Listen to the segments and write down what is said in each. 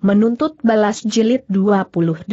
Menuntut Balas Jilid 28.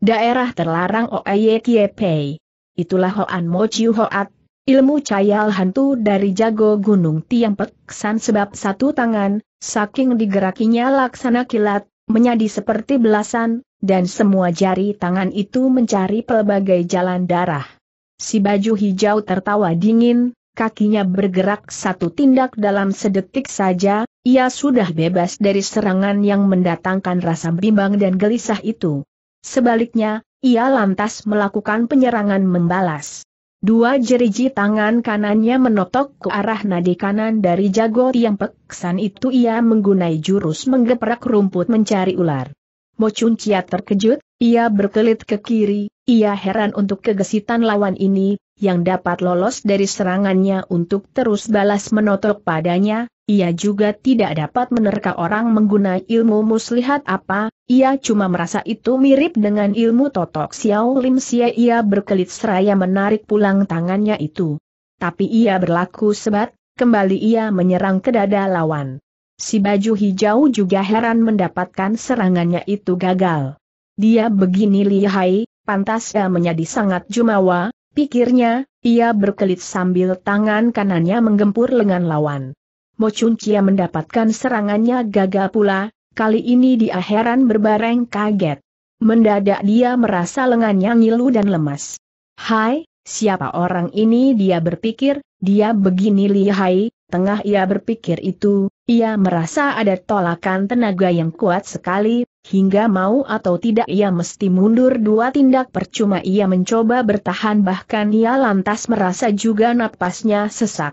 Daerah Terlarang Oye e Kiepei. Itulah Hoan Chiu Hoat, ilmu cayal hantu dari jago gunung Tiang Peksan sebab satu tangan, saking digerakinya laksana kilat, menyadi seperti belasan, dan semua jari tangan itu mencari pelbagai jalan darah. Si baju hijau tertawa dingin, kakinya bergerak satu tindak dalam sedetik saja, ia sudah bebas dari serangan yang mendatangkan rasa bimbang dan gelisah itu. Sebaliknya, ia lantas melakukan penyerangan membalas. Dua jeriji tangan kanannya menotok ke arah nadi kanan dari jago yang peksan itu ia menggunai jurus menggeprak rumput mencari ular. Mocun Cia terkejut, ia berkelit ke kiri, ia heran untuk kegesitan lawan ini, yang dapat lolos dari serangannya untuk terus balas menotok padanya, ia juga tidak dapat menerka orang menggunakan ilmu muslihat apa, ia cuma merasa itu mirip dengan ilmu totok Xiao Lim Xie ia berkelit seraya menarik pulang tangannya itu. Tapi ia berlaku sebat, kembali ia menyerang ke dada lawan. Si baju hijau juga heran mendapatkan serangannya itu gagal. Dia begini lihai, pantas ia menjadi sangat jumawa, pikirnya, ia berkelit sambil tangan kanannya menggempur lengan lawan. Chun Chia mendapatkan serangannya gagal pula, kali ini dia heran berbareng kaget. Mendadak dia merasa lengannya ngilu dan lemas. Hai, siapa orang ini dia berpikir, dia begini lihai, tengah ia berpikir itu, ia merasa ada tolakan tenaga yang kuat sekali, hingga mau atau tidak ia mesti mundur dua tindak percuma ia mencoba bertahan bahkan ia lantas merasa juga napasnya sesak.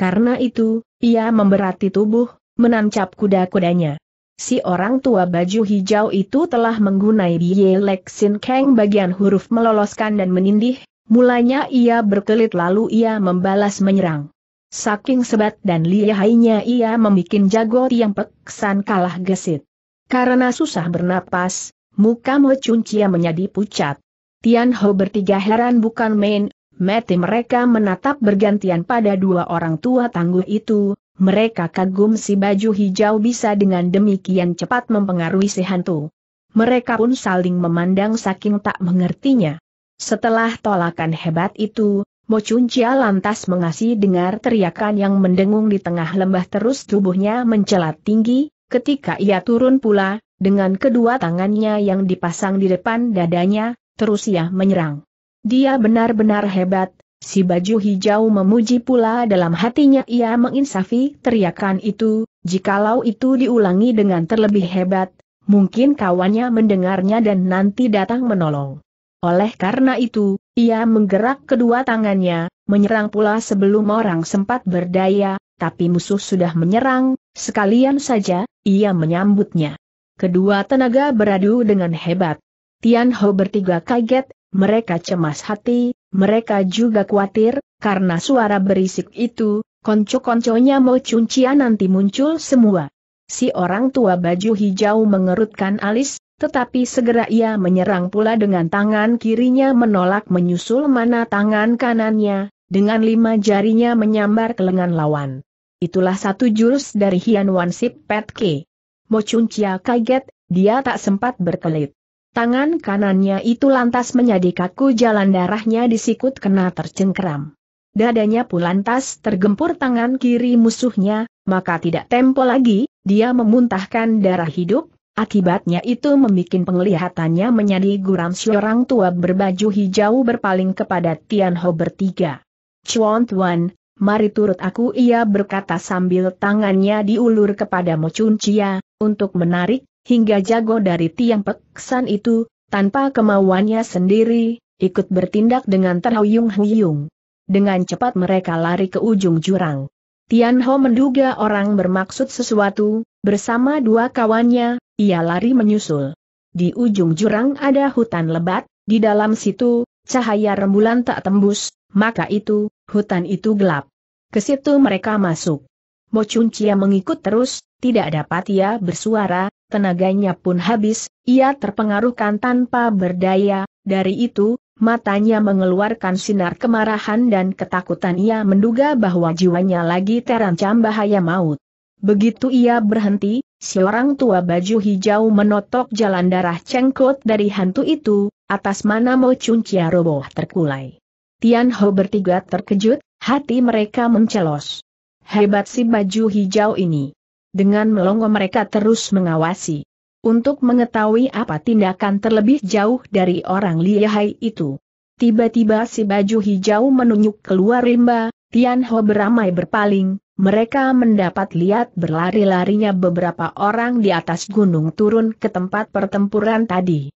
Karena itu, ia memberati tubuh, menancap kuda-kudanya. Si orang tua baju hijau itu telah menggunai Ye sin Kang bagian huruf meloloskan dan menindih, mulanya ia berkelit lalu ia membalas menyerang. Saking sebat dan lihainya ia membuat jago tiang peksan kalah gesit. Karena susah bernapas, muka Mo Chun menjadi pucat. Tian Ho bertiga heran bukan main, mati mereka menatap bergantian pada dua orang tua tangguh itu, mereka kagum si baju hijau bisa dengan demikian cepat mempengaruhi si hantu. Mereka pun saling memandang saking tak mengertinya. Setelah tolakan hebat itu, Mochuncia lantas mengasih dengar teriakan yang mendengung di tengah lembah terus tubuhnya mencelat tinggi, ketika ia turun pula, dengan kedua tangannya yang dipasang di depan dadanya, terus ia menyerang. Dia benar-benar hebat, si baju hijau memuji pula dalam hatinya ia menginsafi teriakan itu, jikalau itu diulangi dengan terlebih hebat, mungkin kawannya mendengarnya dan nanti datang menolong. Oleh karena itu, ia menggerak kedua tangannya, menyerang pula sebelum orang sempat berdaya, tapi musuh sudah menyerang, sekalian saja, ia menyambutnya. Kedua tenaga beradu dengan hebat. Tian Ho bertiga kaget, mereka cemas hati, mereka juga khawatir, karena suara berisik itu, konco-konconya mau cuncian nanti muncul semua. Si orang tua baju hijau mengerutkan alis, tetapi segera ia menyerang pula dengan tangan kirinya menolak menyusul mana tangan kanannya, dengan lima jarinya menyambar ke lengan lawan. Itulah satu jurus dari Hian Wansip Petke. Mo Chun Chia kaget, dia tak sempat berkelit. Tangan kanannya itu lantas menjadi kaku jalan darahnya di sikut kena tercengkeram. Dadanya pun lantas tergempur tangan kiri musuhnya, maka tidak tempo lagi, dia memuntahkan darah hidup, akibatnya itu membuat penglihatannya menjadi guram seorang tua berbaju hijau berpaling kepada Tianho bertiga. Chuan Tuan, mari turut aku ia berkata sambil tangannya diulur kepada Mo Chun Chia, untuk menarik hingga jago dari tiang peksan itu, tanpa kemauannya sendiri, ikut bertindak dengan terhuyung-huyung. Dengan cepat mereka lari ke ujung jurang. Tian Ho menduga orang bermaksud sesuatu, bersama dua kawannya, ia lari menyusul. Di ujung jurang ada hutan lebat, di dalam situ, cahaya rembulan tak tembus, maka itu, hutan itu gelap. Ke situ mereka masuk. Mo Chun Chia mengikut terus, tidak dapat ia bersuara, tenaganya pun habis, ia terpengaruhkan tanpa berdaya, dari itu, matanya mengeluarkan sinar kemarahan dan ketakutan ia menduga bahwa jiwanya lagi terancam bahaya maut. Begitu ia berhenti, seorang tua baju hijau menotok jalan darah cengkot dari hantu itu, atas mana mau cuncia roboh terkulai. Tian Ho bertiga terkejut, hati mereka mencelos. Hebat si baju hijau ini. Dengan melongo mereka terus mengawasi. Untuk mengetahui apa tindakan terlebih jauh dari orang lihai itu. Tiba-tiba si baju hijau menunjuk keluar rimba, Tianho beramai berpaling, mereka mendapat lihat berlari-larinya beberapa orang di atas gunung turun ke tempat pertempuran tadi.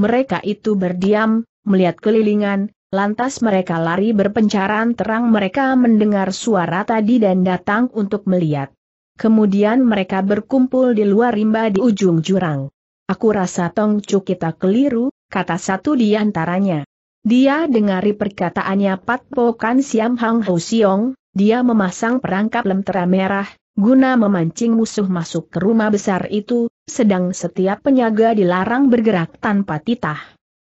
Mereka itu berdiam, melihat kelilingan, Lantas mereka lari berpencaran terang mereka mendengar suara tadi dan datang untuk melihat. Kemudian mereka berkumpul di luar rimba di ujung jurang. Aku rasa Tong Chu kita keliru, kata satu di antaranya. Dia dengari perkataannya Pat Po Kan Siam Hang Ho Siong, dia memasang perangkap lentera merah, guna memancing musuh masuk ke rumah besar itu, sedang setiap penyaga dilarang bergerak tanpa titah.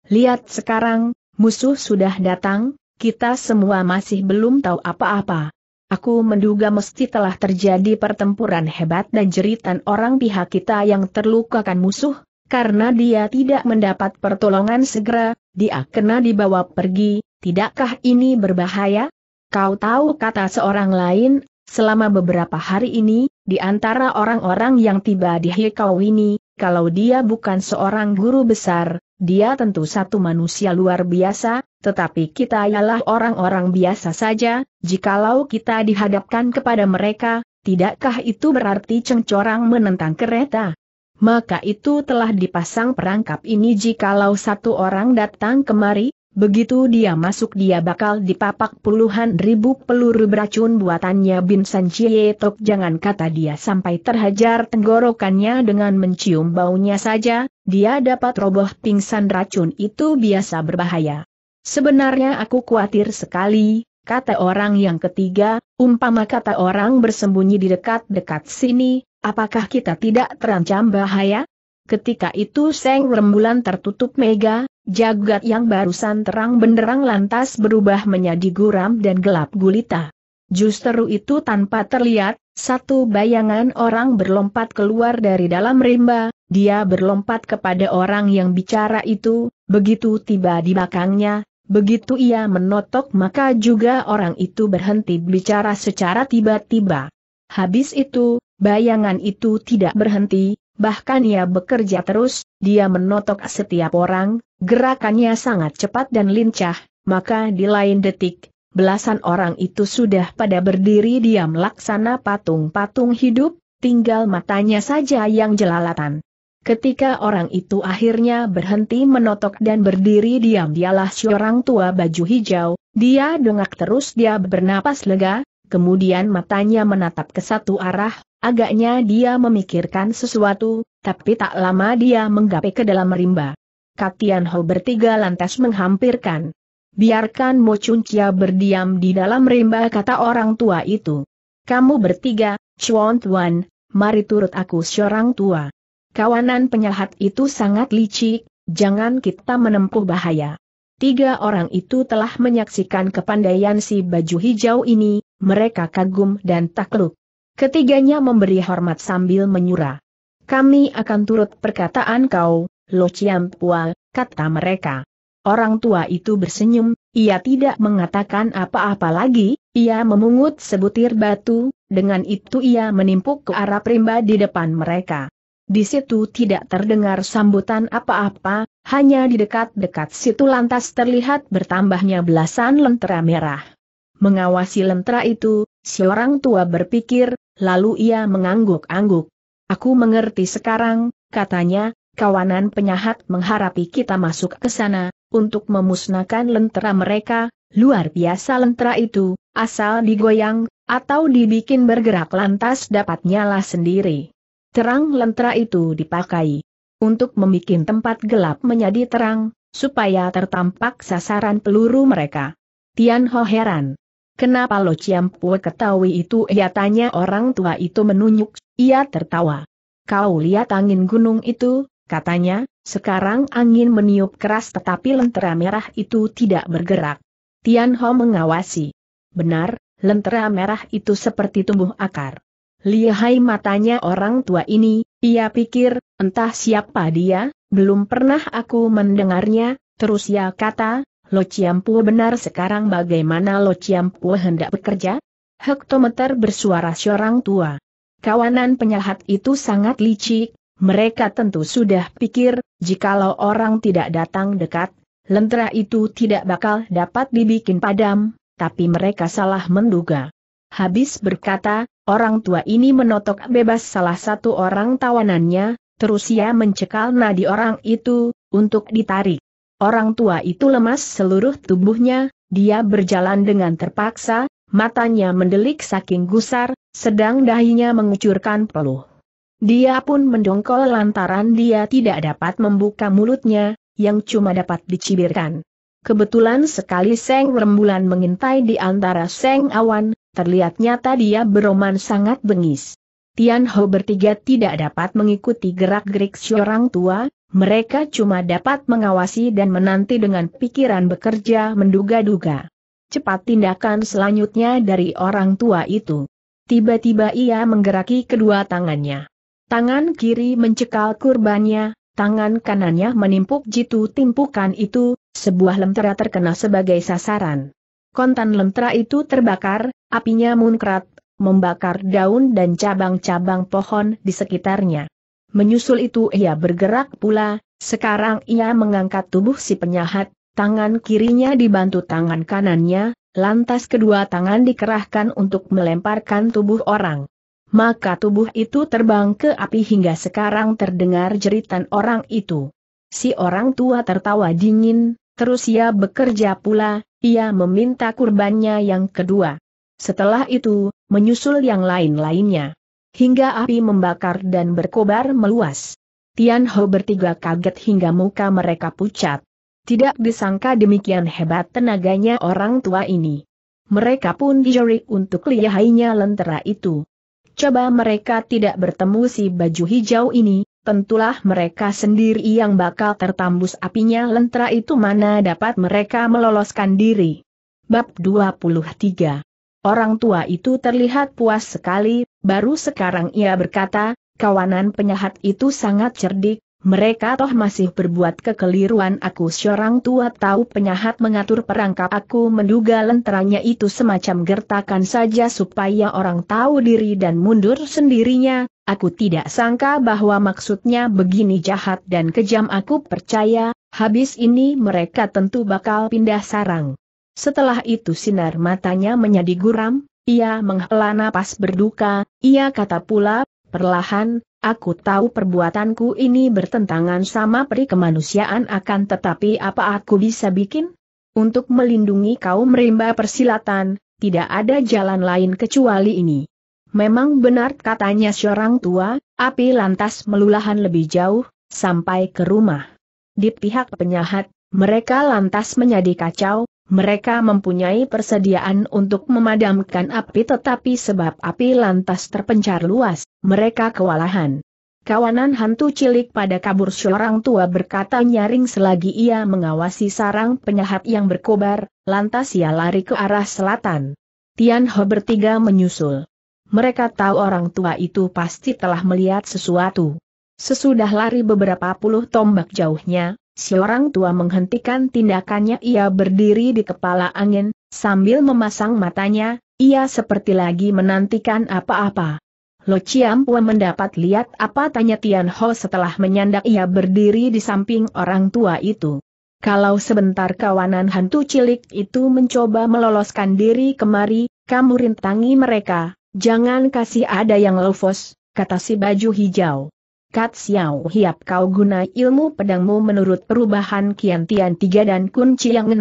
Lihat sekarang, musuh sudah datang, kita semua masih belum tahu apa-apa. Aku menduga mesti telah terjadi pertempuran hebat dan jeritan orang pihak kita yang terlukakan musuh, karena dia tidak mendapat pertolongan segera, dia kena dibawa pergi, tidakkah ini berbahaya? Kau tahu kata seorang lain, selama beberapa hari ini, di antara orang-orang yang tiba di Hikau ini, kalau dia bukan seorang guru besar, dia tentu satu manusia luar biasa, tetapi kita ialah orang-orang biasa saja, jikalau kita dihadapkan kepada mereka, tidakkah itu berarti cengcorang menentang kereta? Maka itu telah dipasang perangkap ini jikalau satu orang datang kemari, Begitu dia masuk dia bakal dipapak puluhan ribu peluru beracun buatannya Bin Binsan Tok jangan kata dia sampai terhajar tenggorokannya dengan mencium baunya saja, dia dapat roboh pingsan racun itu biasa berbahaya. Sebenarnya aku khawatir sekali, kata orang yang ketiga, umpama kata orang bersembunyi di dekat-dekat sini, apakah kita tidak terancam bahaya? Ketika itu seng rembulan tertutup mega, jagat yang barusan terang benderang lantas berubah menjadi guram dan gelap gulita. Justru itu tanpa terlihat, satu bayangan orang berlompat keluar dari dalam rimba, dia berlompat kepada orang yang bicara itu, begitu tiba di belakangnya, begitu ia menotok maka juga orang itu berhenti bicara secara tiba-tiba. Habis itu, bayangan itu tidak berhenti, bahkan ia bekerja terus, dia menotok setiap orang, gerakannya sangat cepat dan lincah, maka di lain detik, belasan orang itu sudah pada berdiri diam laksana patung-patung hidup, tinggal matanya saja yang jelalatan. Ketika orang itu akhirnya berhenti menotok dan berdiri diam dialah seorang tua baju hijau, dia dongak terus dia bernapas lega, kemudian matanya menatap ke satu arah, agaknya dia memikirkan sesuatu, tapi tak lama dia menggapai ke dalam rimba. Katian Ho bertiga lantas menghampirkan. Biarkan Mo Chia berdiam di dalam rimba kata orang tua itu. Kamu bertiga, Chuan Tuan, mari turut aku seorang tua. Kawanan penyahat itu sangat licik, jangan kita menempuh bahaya. Tiga orang itu telah menyaksikan kepandaian si baju hijau ini, mereka kagum dan takluk. Ketiganya memberi hormat sambil menyura. Kami akan turut perkataan kau, Lo Ciampua, kata mereka. Orang tua itu bersenyum, ia tidak mengatakan apa-apa lagi, ia memungut sebutir batu, dengan itu ia menimpuk ke arah rimba di depan mereka. Di situ tidak terdengar sambutan apa-apa, hanya di dekat-dekat situ lantas terlihat bertambahnya belasan lentera merah. Mengawasi lentera itu, seorang tua berpikir, lalu ia mengangguk-angguk. Aku mengerti sekarang, katanya, kawanan penyahat mengharapi kita masuk ke sana, untuk memusnahkan lentera mereka, luar biasa lentera itu, asal digoyang, atau dibikin bergerak lantas dapat nyala sendiri. Terang lentera itu dipakai untuk membuat tempat gelap menjadi terang, supaya tertampak sasaran peluru mereka. Tian Ho heran. Kenapa Lo Chiam Pue ketahui itu? Ia tanya orang tua itu menunjuk, ia tertawa. Kau lihat angin gunung itu, katanya, sekarang angin meniup keras tetapi lentera merah itu tidak bergerak. Tian Ho mengawasi. Benar, lentera merah itu seperti tumbuh akar. Lihai matanya orang tua ini, ia pikir, entah siapa dia, belum pernah aku mendengarnya, terus ia kata, Lo Ciampu benar sekarang bagaimana Lo Ciampu hendak bekerja? Hektometer bersuara seorang tua. Kawanan penyahat itu sangat licik, mereka tentu sudah pikir, jikalau orang tidak datang dekat, lentera itu tidak bakal dapat dibikin padam, tapi mereka salah menduga. Habis berkata, Orang tua ini menotok bebas salah satu orang tawanannya, terus ia mencekal nadi orang itu, untuk ditarik. Orang tua itu lemas seluruh tubuhnya, dia berjalan dengan terpaksa, matanya mendelik saking gusar, sedang dahinya mengucurkan peluh. Dia pun mendongkol lantaran dia tidak dapat membuka mulutnya, yang cuma dapat dicibirkan. Kebetulan sekali Seng Rembulan mengintai di antara Seng Awan, Terlihatnya nyata dia beroman sangat bengis. Tian Ho bertiga tidak dapat mengikuti gerak-gerik seorang tua, mereka cuma dapat mengawasi dan menanti dengan pikiran bekerja menduga-duga. Cepat tindakan selanjutnya dari orang tua itu. Tiba-tiba ia menggeraki kedua tangannya. Tangan kiri mencekal kurbannya, tangan kanannya menimpuk jitu timpukan itu, sebuah lentera terkena sebagai sasaran kontan lentera itu terbakar, apinya munkrat, membakar daun dan cabang-cabang pohon di sekitarnya. Menyusul itu ia bergerak pula, sekarang ia mengangkat tubuh si penyahat, tangan kirinya dibantu tangan kanannya, lantas kedua tangan dikerahkan untuk melemparkan tubuh orang. Maka tubuh itu terbang ke api hingga sekarang terdengar jeritan orang itu. Si orang tua tertawa dingin, Terus ia bekerja pula, ia meminta kurbannya yang kedua. Setelah itu, menyusul yang lain-lainnya. Hingga api membakar dan berkobar meluas. Tian Ho bertiga kaget hingga muka mereka pucat. Tidak disangka demikian hebat tenaganya orang tua ini. Mereka pun dijeri untuk lihainya lentera itu. Coba mereka tidak bertemu si baju hijau ini, tentulah mereka sendiri yang bakal tertambus apinya lentera itu mana dapat mereka meloloskan diri. Bab 23 Orang tua itu terlihat puas sekali, baru sekarang ia berkata, kawanan penyahat itu sangat cerdik, mereka toh masih berbuat kekeliruan aku seorang tua tahu penyahat mengatur perangkap aku menduga lenteranya itu semacam gertakan saja supaya orang tahu diri dan mundur sendirinya, aku tidak sangka bahwa maksudnya begini jahat dan kejam aku percaya, habis ini mereka tentu bakal pindah sarang. Setelah itu sinar matanya menjadi guram, ia menghela napas berduka, ia kata pula, perlahan, Aku tahu perbuatanku ini bertentangan sama peri kemanusiaan akan tetapi apa aku bisa bikin? Untuk melindungi kaum rimba persilatan, tidak ada jalan lain kecuali ini. Memang benar katanya seorang tua, api lantas melulahan lebih jauh, sampai ke rumah. Di pihak penyahat, mereka lantas menjadi kacau, mereka mempunyai persediaan untuk memadamkan api tetapi sebab api lantas terpencar luas, mereka kewalahan. Kawanan hantu cilik pada kabur Seorang tua berkata nyaring selagi ia mengawasi sarang penyahat yang berkobar, lantas ia lari ke arah selatan. Tian Ho bertiga menyusul. Mereka tahu orang tua itu pasti telah melihat sesuatu. Sesudah lari beberapa puluh tombak jauhnya, Seorang tua menghentikan tindakannya ia berdiri di kepala angin, sambil memasang matanya, ia seperti lagi menantikan apa-apa. Lo Chiam Pua mendapat lihat apa tanya Tian Ho setelah menyandak ia berdiri di samping orang tua itu. Kalau sebentar kawanan hantu cilik itu mencoba meloloskan diri kemari, kamu rintangi mereka, jangan kasih ada yang lofos, kata si baju hijau. Kat Xiao Hiap kau guna ilmu pedangmu menurut perubahan Kian Tian 3 dan kunci yang 6,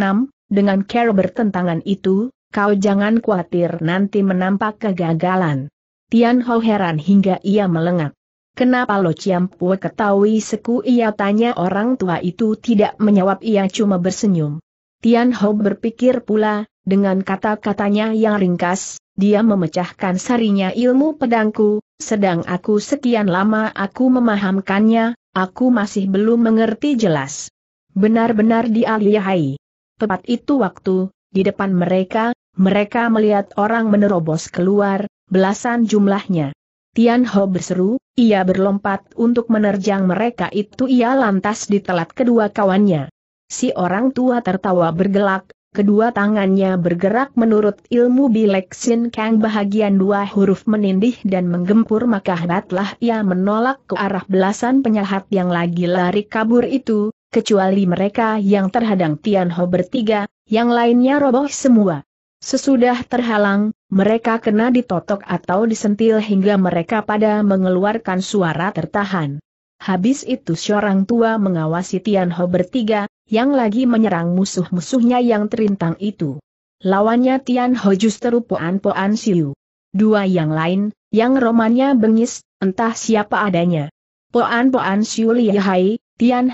dengan cara bertentangan itu, kau jangan khawatir nanti menampak kegagalan. Tian Ho heran hingga ia melengak. Kenapa Lo Chiam ketahui seku ia tanya orang tua itu tidak menjawab ia cuma bersenyum. Tian Ho berpikir pula, dengan kata-katanya yang ringkas, dia memecahkan sarinya ilmu pedangku, sedang aku sekian lama aku memahamkannya, aku masih belum mengerti jelas. Benar-benar dialihai. Tepat itu waktu, di depan mereka, mereka melihat orang menerobos keluar, belasan jumlahnya. Tian Ho berseru, ia berlompat untuk menerjang mereka itu ia lantas ditelat kedua kawannya. Si orang tua tertawa bergelak, Kedua tangannya bergerak menurut ilmu Bilek Sin Kang bahagian dua huruf menindih dan menggempur maka hebatlah ia menolak ke arah belasan penyahat yang lagi lari kabur itu, kecuali mereka yang terhadang Tian Ho bertiga, yang lainnya roboh semua. Sesudah terhalang, mereka kena ditotok atau disentil hingga mereka pada mengeluarkan suara tertahan. Habis itu seorang tua mengawasi Tian Ho bertiga, yang lagi menyerang musuh-musuhnya yang terintang itu. Lawannya Tian Ho justru Poan-Poan Siu. Dua yang lain, yang romannya bengis, entah siapa adanya. Poan-Poan Siu lihai,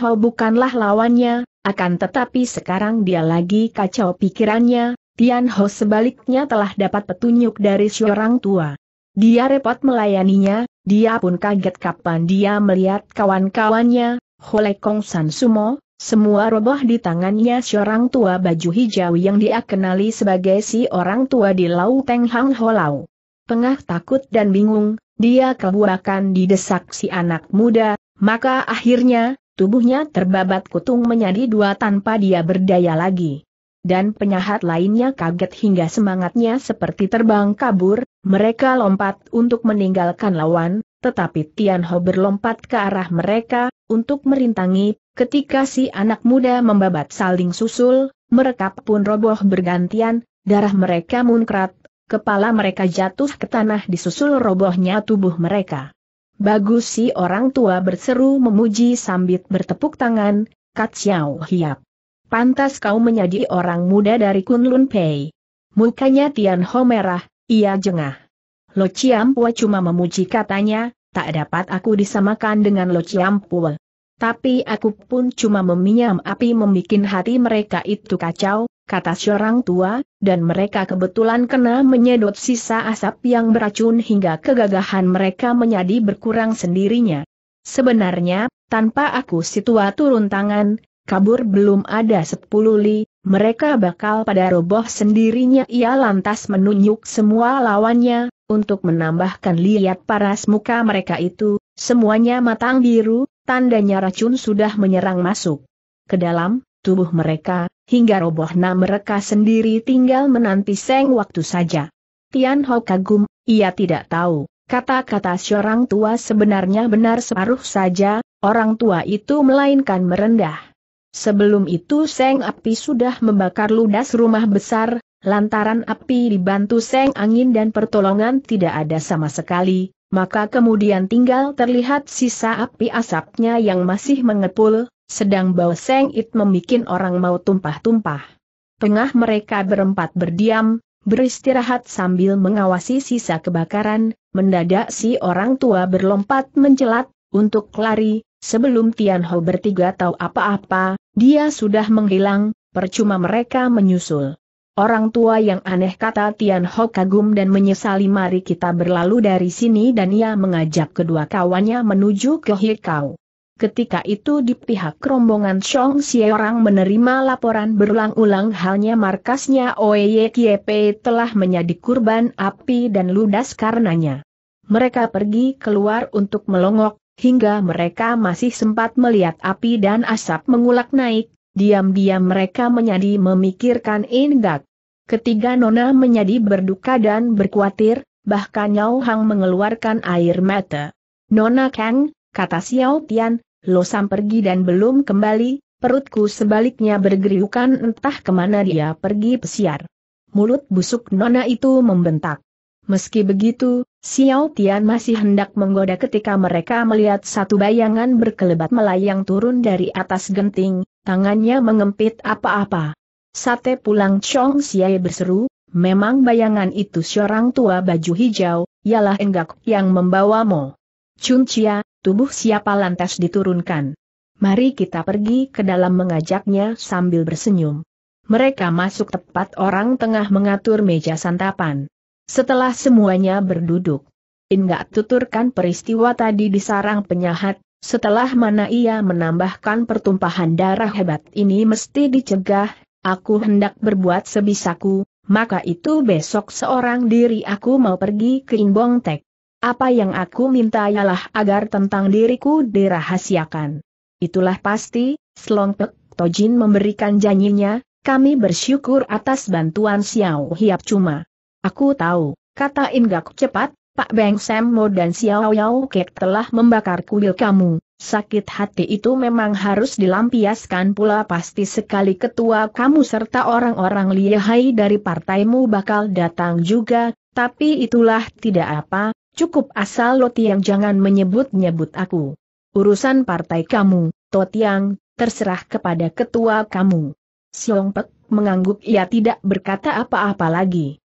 Ho bukanlah lawannya, akan tetapi sekarang dia lagi kacau pikirannya, Tian Ho sebaliknya telah dapat petunjuk dari seorang tua. Dia repot melayaninya, dia pun kaget kapan dia melihat kawan-kawannya, Holekong San Sumo, semua roboh di tangannya seorang tua baju hijau yang dia kenali sebagai si orang tua di Lau Teng Hang Holau. Tengah takut dan bingung, dia kebuakan didesak si anak muda, maka akhirnya, tubuhnya terbabat kutung menjadi dua tanpa dia berdaya lagi dan penyahat lainnya kaget hingga semangatnya seperti terbang kabur, mereka lompat untuk meninggalkan lawan, tetapi Tian Ho berlompat ke arah mereka, untuk merintangi, ketika si anak muda membabat saling susul, mereka pun roboh bergantian, darah mereka munkrat, kepala mereka jatuh ke tanah disusul robohnya tubuh mereka. Bagus si orang tua berseru memuji sambil bertepuk tangan, Kat Xiao Hiap. Pantas kau menjadi orang muda dari Kunlun Pei. Mukanya Tian Ho merah, ia jengah. Lo Ciampua cuma memuji katanya, tak dapat aku disamakan dengan Lo Ciampua. Tapi aku pun cuma meminjam api membuat hati mereka itu kacau, kata seorang tua, dan mereka kebetulan kena menyedot sisa asap yang beracun hingga kegagahan mereka menjadi berkurang sendirinya. Sebenarnya, tanpa aku si tua turun tangan, kabur belum ada sepuluh li, mereka bakal pada roboh sendirinya ia lantas menunjuk semua lawannya, untuk menambahkan lihat paras muka mereka itu, semuanya matang biru, tandanya racun sudah menyerang masuk ke dalam tubuh mereka, hingga roboh robohna mereka sendiri tinggal menanti seng waktu saja. Tian Ho kagum, ia tidak tahu, kata-kata seorang tua sebenarnya benar separuh saja, orang tua itu melainkan merendah. Sebelum itu Seng Api sudah membakar ludas rumah besar, lantaran api dibantu Seng Angin dan pertolongan tidak ada sama sekali, maka kemudian tinggal terlihat sisa api asapnya yang masih mengepul, sedang bau Seng It membuat orang mau tumpah-tumpah. Tengah mereka berempat berdiam, beristirahat sambil mengawasi sisa kebakaran, mendadak si orang tua berlompat mencelat, untuk lari, Sebelum Tian Ho bertiga tahu apa-apa, dia sudah menghilang, percuma mereka menyusul. Orang tua yang aneh kata Tian Ho kagum dan menyesali mari kita berlalu dari sini dan ia mengajak kedua kawannya menuju ke Hikau. Ketika itu di pihak rombongan Chong orang menerima laporan berulang-ulang halnya markasnya Oye Kiepe telah menjadi kurban api dan ludas karenanya. Mereka pergi keluar untuk melongok, hingga mereka masih sempat melihat api dan asap mengulak naik, diam-diam mereka menjadi memikirkan Indak. Ketiga nona menjadi berduka dan berkuatir, bahkan Yao Hang mengeluarkan air mata. Nona Kang, kata Xiao Tian, Lo Sam pergi dan belum kembali, perutku sebaliknya bergeriukan entah kemana dia pergi pesiar. Mulut busuk nona itu membentak. Meski begitu, Xiao Tian masih hendak menggoda ketika mereka melihat satu bayangan berkelebat melayang turun dari atas genting, tangannya mengempit apa-apa. Sate pulang Chong Xiai berseru, memang bayangan itu seorang tua baju hijau, ialah enggak yang membawamu. Chun Chia, tubuh siapa lantas diturunkan. Mari kita pergi ke dalam mengajaknya sambil bersenyum. Mereka masuk tepat orang tengah mengatur meja santapan. Setelah semuanya berduduk, Inggak tuturkan peristiwa tadi di sarang penyahat, setelah mana ia menambahkan pertumpahan darah hebat ini mesti dicegah, aku hendak berbuat sebisaku, maka itu besok seorang diri aku mau pergi ke Inbong Tek. Apa yang aku minta ialah agar tentang diriku dirahasiakan. Itulah pasti, Slongpek Tojin memberikan janjinya, kami bersyukur atas bantuan Xiao Hiap Cuma. Aku tahu, kata Inggak cepat, Pak Beng Semmo dan Xiao Yao Kek telah membakar kuil kamu, sakit hati itu memang harus dilampiaskan pula pasti sekali ketua kamu serta orang-orang lihai dari partaimu bakal datang juga, tapi itulah tidak apa, cukup asal lo tiang jangan menyebut-nyebut aku. Urusan partai kamu, Tiang, terserah kepada ketua kamu. Siong Pek mengangguk ia tidak berkata apa-apa lagi.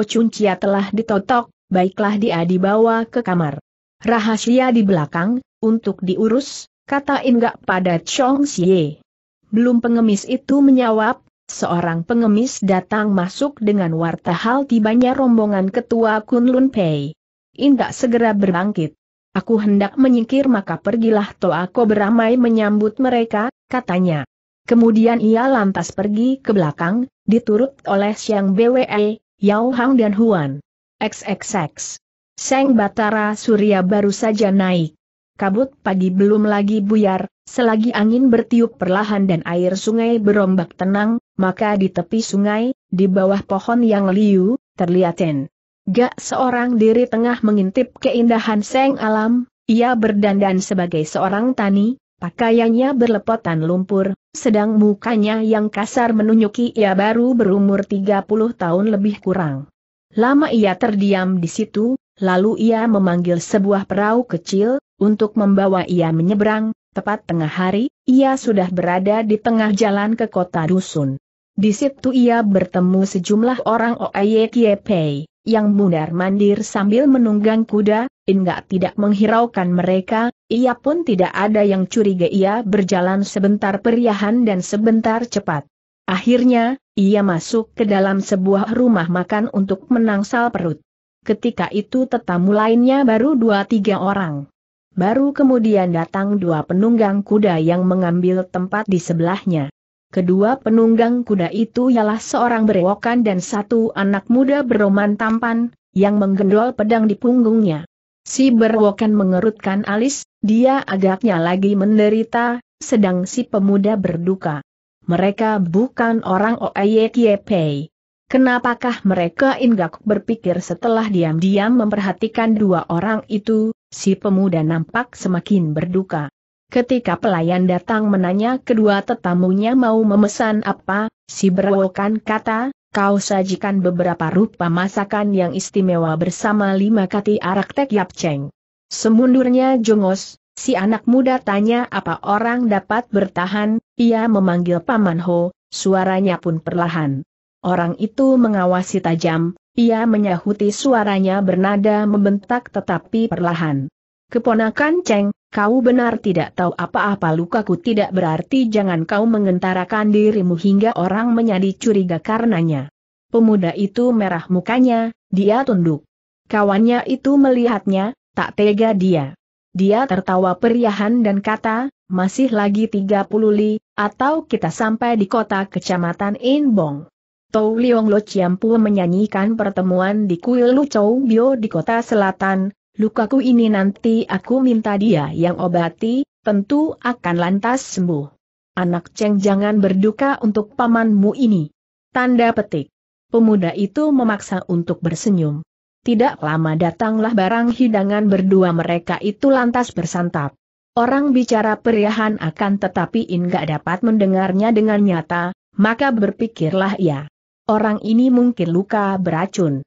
Chia telah ditotok, baiklah dia dibawa ke kamar. Rahasia di belakang, untuk diurus, kata Inggak pada Chong Xie. Belum pengemis itu menjawab, seorang pengemis datang masuk dengan warta hal tibanya rombongan ketua Kunlun Pei. Inggak segera berbangkit. Aku hendak menyingkir maka pergilah Toako beramai menyambut mereka, katanya. Kemudian ia lantas pergi ke belakang, diturut oleh Siang BWE, Yao Hang dan Huan. XXX. Seng Batara Surya baru saja naik. Kabut pagi belum lagi buyar, selagi angin bertiup perlahan dan air sungai berombak tenang, maka di tepi sungai, di bawah pohon yang liu, terlihatin. Gak seorang diri tengah mengintip keindahan seng alam, ia berdandan sebagai seorang tani, Pakaiannya berlepotan lumpur, sedang mukanya yang kasar menunjuki ia baru berumur 30 tahun lebih kurang. Lama ia terdiam di situ, lalu ia memanggil sebuah perahu kecil, untuk membawa ia menyeberang, tepat tengah hari, ia sudah berada di tengah jalan ke kota dusun. Di situ ia bertemu sejumlah orang Kiepei, yang mundar mandir sambil menunggang kuda, ingat tidak menghiraukan mereka, ia pun tidak ada yang curiga ia berjalan sebentar periahan dan sebentar cepat. Akhirnya, ia masuk ke dalam sebuah rumah makan untuk menangsal perut. Ketika itu tetamu lainnya baru dua tiga orang. Baru kemudian datang dua penunggang kuda yang mengambil tempat di sebelahnya. Kedua penunggang kuda itu ialah seorang berewokan dan satu anak muda beroman tampan, yang menggendol pedang di punggungnya. Si berwokan mengerutkan alis, dia agaknya lagi menderita, sedang si pemuda berduka. Mereka bukan orang Oayekiepei. Kenapakah mereka ingak berpikir setelah diam-diam memperhatikan dua orang itu, si pemuda nampak semakin berduka. Ketika pelayan datang menanya kedua tetamunya mau memesan apa, si berwokan kata, kau sajikan beberapa rupa masakan yang istimewa bersama lima kati arak tek Yap Cheng. Semundurnya jongos, si anak muda tanya apa orang dapat bertahan, ia memanggil Paman Ho, suaranya pun perlahan. Orang itu mengawasi tajam, ia menyahuti suaranya bernada membentak tetapi perlahan. Keponakan Cheng, kau benar tidak tahu apa-apa lukaku tidak berarti jangan kau mengentarakan dirimu hingga orang menjadi curiga karenanya. Pemuda itu merah mukanya, dia tunduk. Kawannya itu melihatnya, tak tega dia. Dia tertawa periahan dan kata, masih lagi 30 li, atau kita sampai di kota kecamatan Inbong. Tau Liong Lo Chiampu menyanyikan pertemuan di Kuil Lu Chow Bio di kota selatan, lukaku ini nanti aku minta dia yang obati, tentu akan lantas sembuh. Anak Ceng jangan berduka untuk pamanmu ini. Tanda petik. Pemuda itu memaksa untuk bersenyum. Tidak lama datanglah barang hidangan berdua mereka itu lantas bersantap. Orang bicara periahan akan tetapi enggak dapat mendengarnya dengan nyata, maka berpikirlah ya, Orang ini mungkin luka beracun.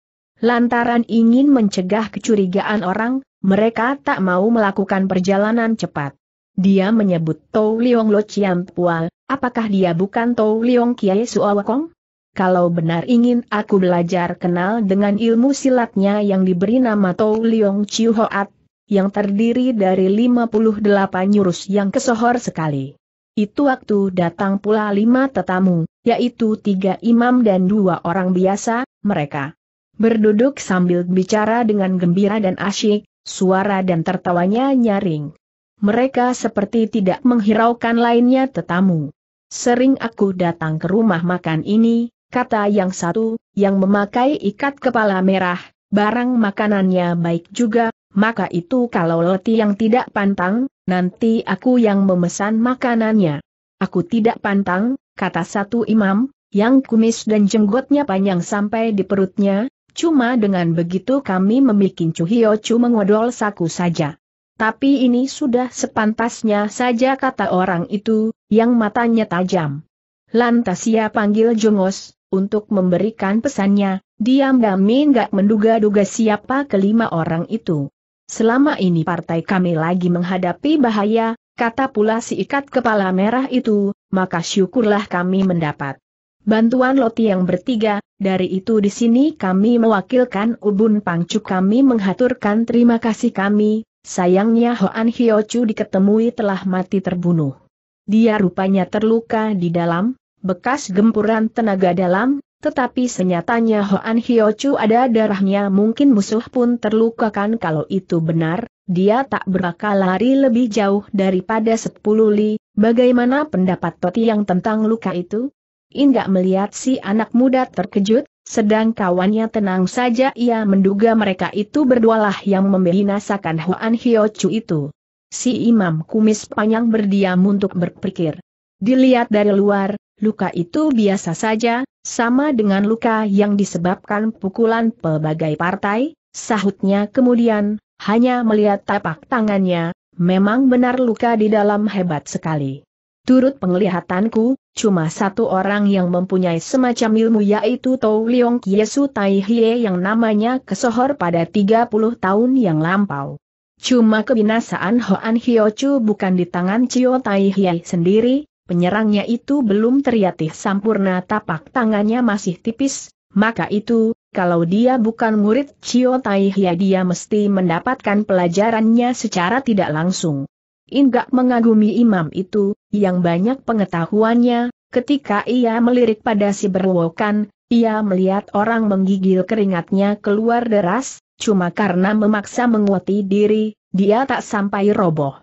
Lantaran ingin mencegah kecurigaan orang, mereka tak mau melakukan perjalanan cepat. Dia menyebut Tou Liong Lo Chiam Pual, apakah dia bukan Tou Liong Kiai Suawakong? Kalau benar ingin aku belajar kenal dengan ilmu silatnya yang diberi nama Tou Liong Chiu Hoat, yang terdiri dari 58 jurus yang kesohor sekali. Itu waktu datang pula lima tetamu, yaitu tiga imam dan dua orang biasa, mereka Berduduk sambil bicara dengan gembira dan asyik, suara dan tertawanya nyaring. Mereka seperti tidak menghiraukan lainnya tetamu. Sering aku datang ke rumah makan ini, kata yang satu, yang memakai ikat kepala merah, barang makanannya baik juga, maka itu kalau Leti yang tidak pantang, nanti aku yang memesan makanannya. Aku tidak pantang, kata satu imam, yang kumis dan jenggotnya panjang sampai di perutnya, Cuma dengan begitu kami memikin membuat Chu mengodol saku saja. Tapi ini sudah sepantasnya saja kata orang itu, yang matanya tajam. Lantas ia panggil Jongos, untuk memberikan pesannya, diam kami gak menduga-duga siapa kelima orang itu. Selama ini partai kami lagi menghadapi bahaya, kata pula si ikat kepala merah itu, maka syukurlah kami mendapat Bantuan Loti yang bertiga, dari itu di sini kami mewakilkan Ubun Pangcu kami menghaturkan terima kasih kami, sayangnya Hoan Hiochu diketemui telah mati terbunuh. Dia rupanya terluka di dalam, bekas gempuran tenaga dalam, tetapi senyatanya Hoan Hiochu ada darahnya mungkin musuh pun terluka kan kalau itu benar, dia tak berakal lari lebih jauh daripada sepuluh li, bagaimana pendapat Toti yang tentang luka itu? Indah melihat si anak muda terkejut, sedang kawannya tenang saja ia menduga mereka itu berdualah yang membinasakan Huan Hyo Chu itu. Si imam kumis panjang berdiam untuk berpikir. Dilihat dari luar, luka itu biasa saja, sama dengan luka yang disebabkan pukulan pelbagai partai, sahutnya kemudian, hanya melihat tapak tangannya, memang benar luka di dalam hebat sekali. Turut penglihatanku, cuma satu orang yang mempunyai semacam ilmu yaitu Tou Leong Kiesu Tai Hie yang namanya kesohor pada 30 tahun yang lampau. Cuma kebinasaan Hoan Hyochu bukan di tangan Chio Tai Hie sendiri, penyerangnya itu belum terlihat. Sampurna tapak tangannya masih tipis, maka itu, kalau dia bukan murid Chio Tai Hie dia mesti mendapatkan pelajarannya secara tidak langsung. Inggak mengagumi imam itu, yang banyak pengetahuannya, ketika ia melirik pada si berwokan, ia melihat orang menggigil keringatnya keluar deras, cuma karena memaksa menguati diri, dia tak sampai roboh.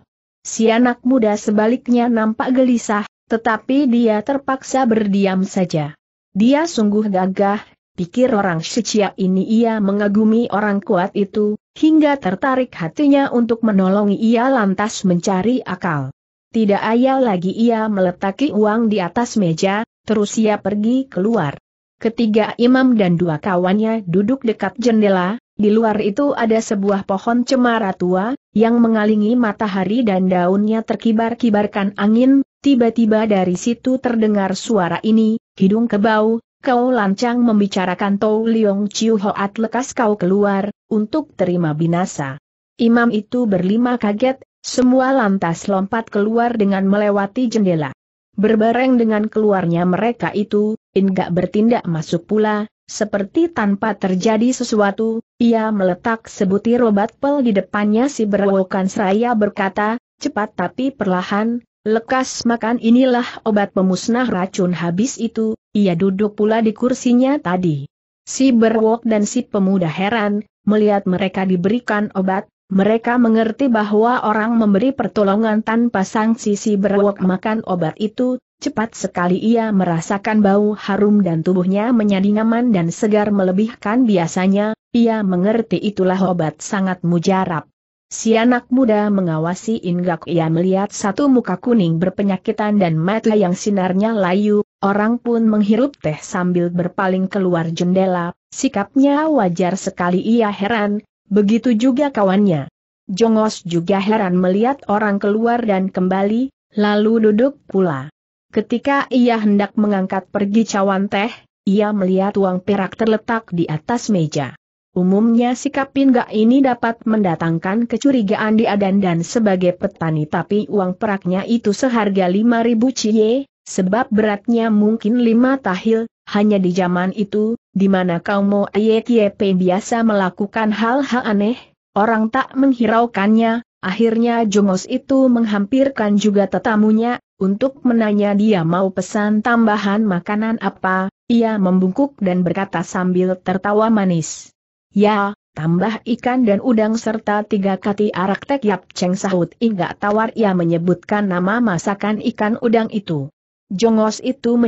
Si anak muda sebaliknya nampak gelisah, tetapi dia terpaksa berdiam saja. Dia sungguh gagah, pikir orang secia ini ia mengagumi orang kuat itu, hingga tertarik hatinya untuk menolong ia lantas mencari akal. Tidak ayal lagi ia meletaki uang di atas meja, terus ia pergi keluar. Ketiga imam dan dua kawannya duduk dekat jendela, di luar itu ada sebuah pohon cemara tua, yang mengalingi matahari dan daunnya terkibar-kibarkan angin, tiba-tiba dari situ terdengar suara ini, hidung kebau, kau lancang membicarakan Tou Leong Chiu Hoat lekas kau keluar, untuk terima binasa. Imam itu berlima kaget, semua lantas lompat keluar dengan melewati jendela. Berbareng dengan keluarnya mereka itu, Inga bertindak masuk pula, seperti tanpa terjadi sesuatu, ia meletak sebutir obat pel di depannya si berwokan seraya berkata, cepat tapi perlahan, lekas makan inilah obat pemusnah racun habis itu, ia duduk pula di kursinya tadi. Si berwok dan si pemuda heran, melihat mereka diberikan obat, mereka mengerti bahwa orang memberi pertolongan tanpa sanksi si berwok makan obat itu, cepat sekali ia merasakan bau harum dan tubuhnya menjadi nyaman dan segar melebihkan biasanya, ia mengerti itulah obat sangat mujarab. Si anak muda mengawasi Inggak ia melihat satu muka kuning berpenyakitan dan mata yang sinarnya layu, orang pun menghirup teh sambil berpaling keluar jendela, sikapnya wajar sekali ia heran, Begitu juga kawannya. Jongos juga heran melihat orang keluar dan kembali, lalu duduk pula. Ketika ia hendak mengangkat pergi cawan teh, ia melihat uang perak terletak di atas meja. Umumnya sikap pingga ini dapat mendatangkan kecurigaan di Adan dan sebagai petani tapi uang peraknya itu seharga 5.000 cie, Sebab beratnya mungkin lima tahil, hanya di zaman itu, di mana kaum Moeyekyepe biasa melakukan hal-hal aneh, orang tak menghiraukannya, akhirnya Jongos itu menghampirkan juga tetamunya, untuk menanya dia mau pesan tambahan makanan apa, ia membungkuk dan berkata sambil tertawa manis. Ya, tambah ikan dan udang serta tiga kati arak tek yap ceng sahut hingga tawar ia menyebutkan nama masakan ikan udang itu. Jongos itu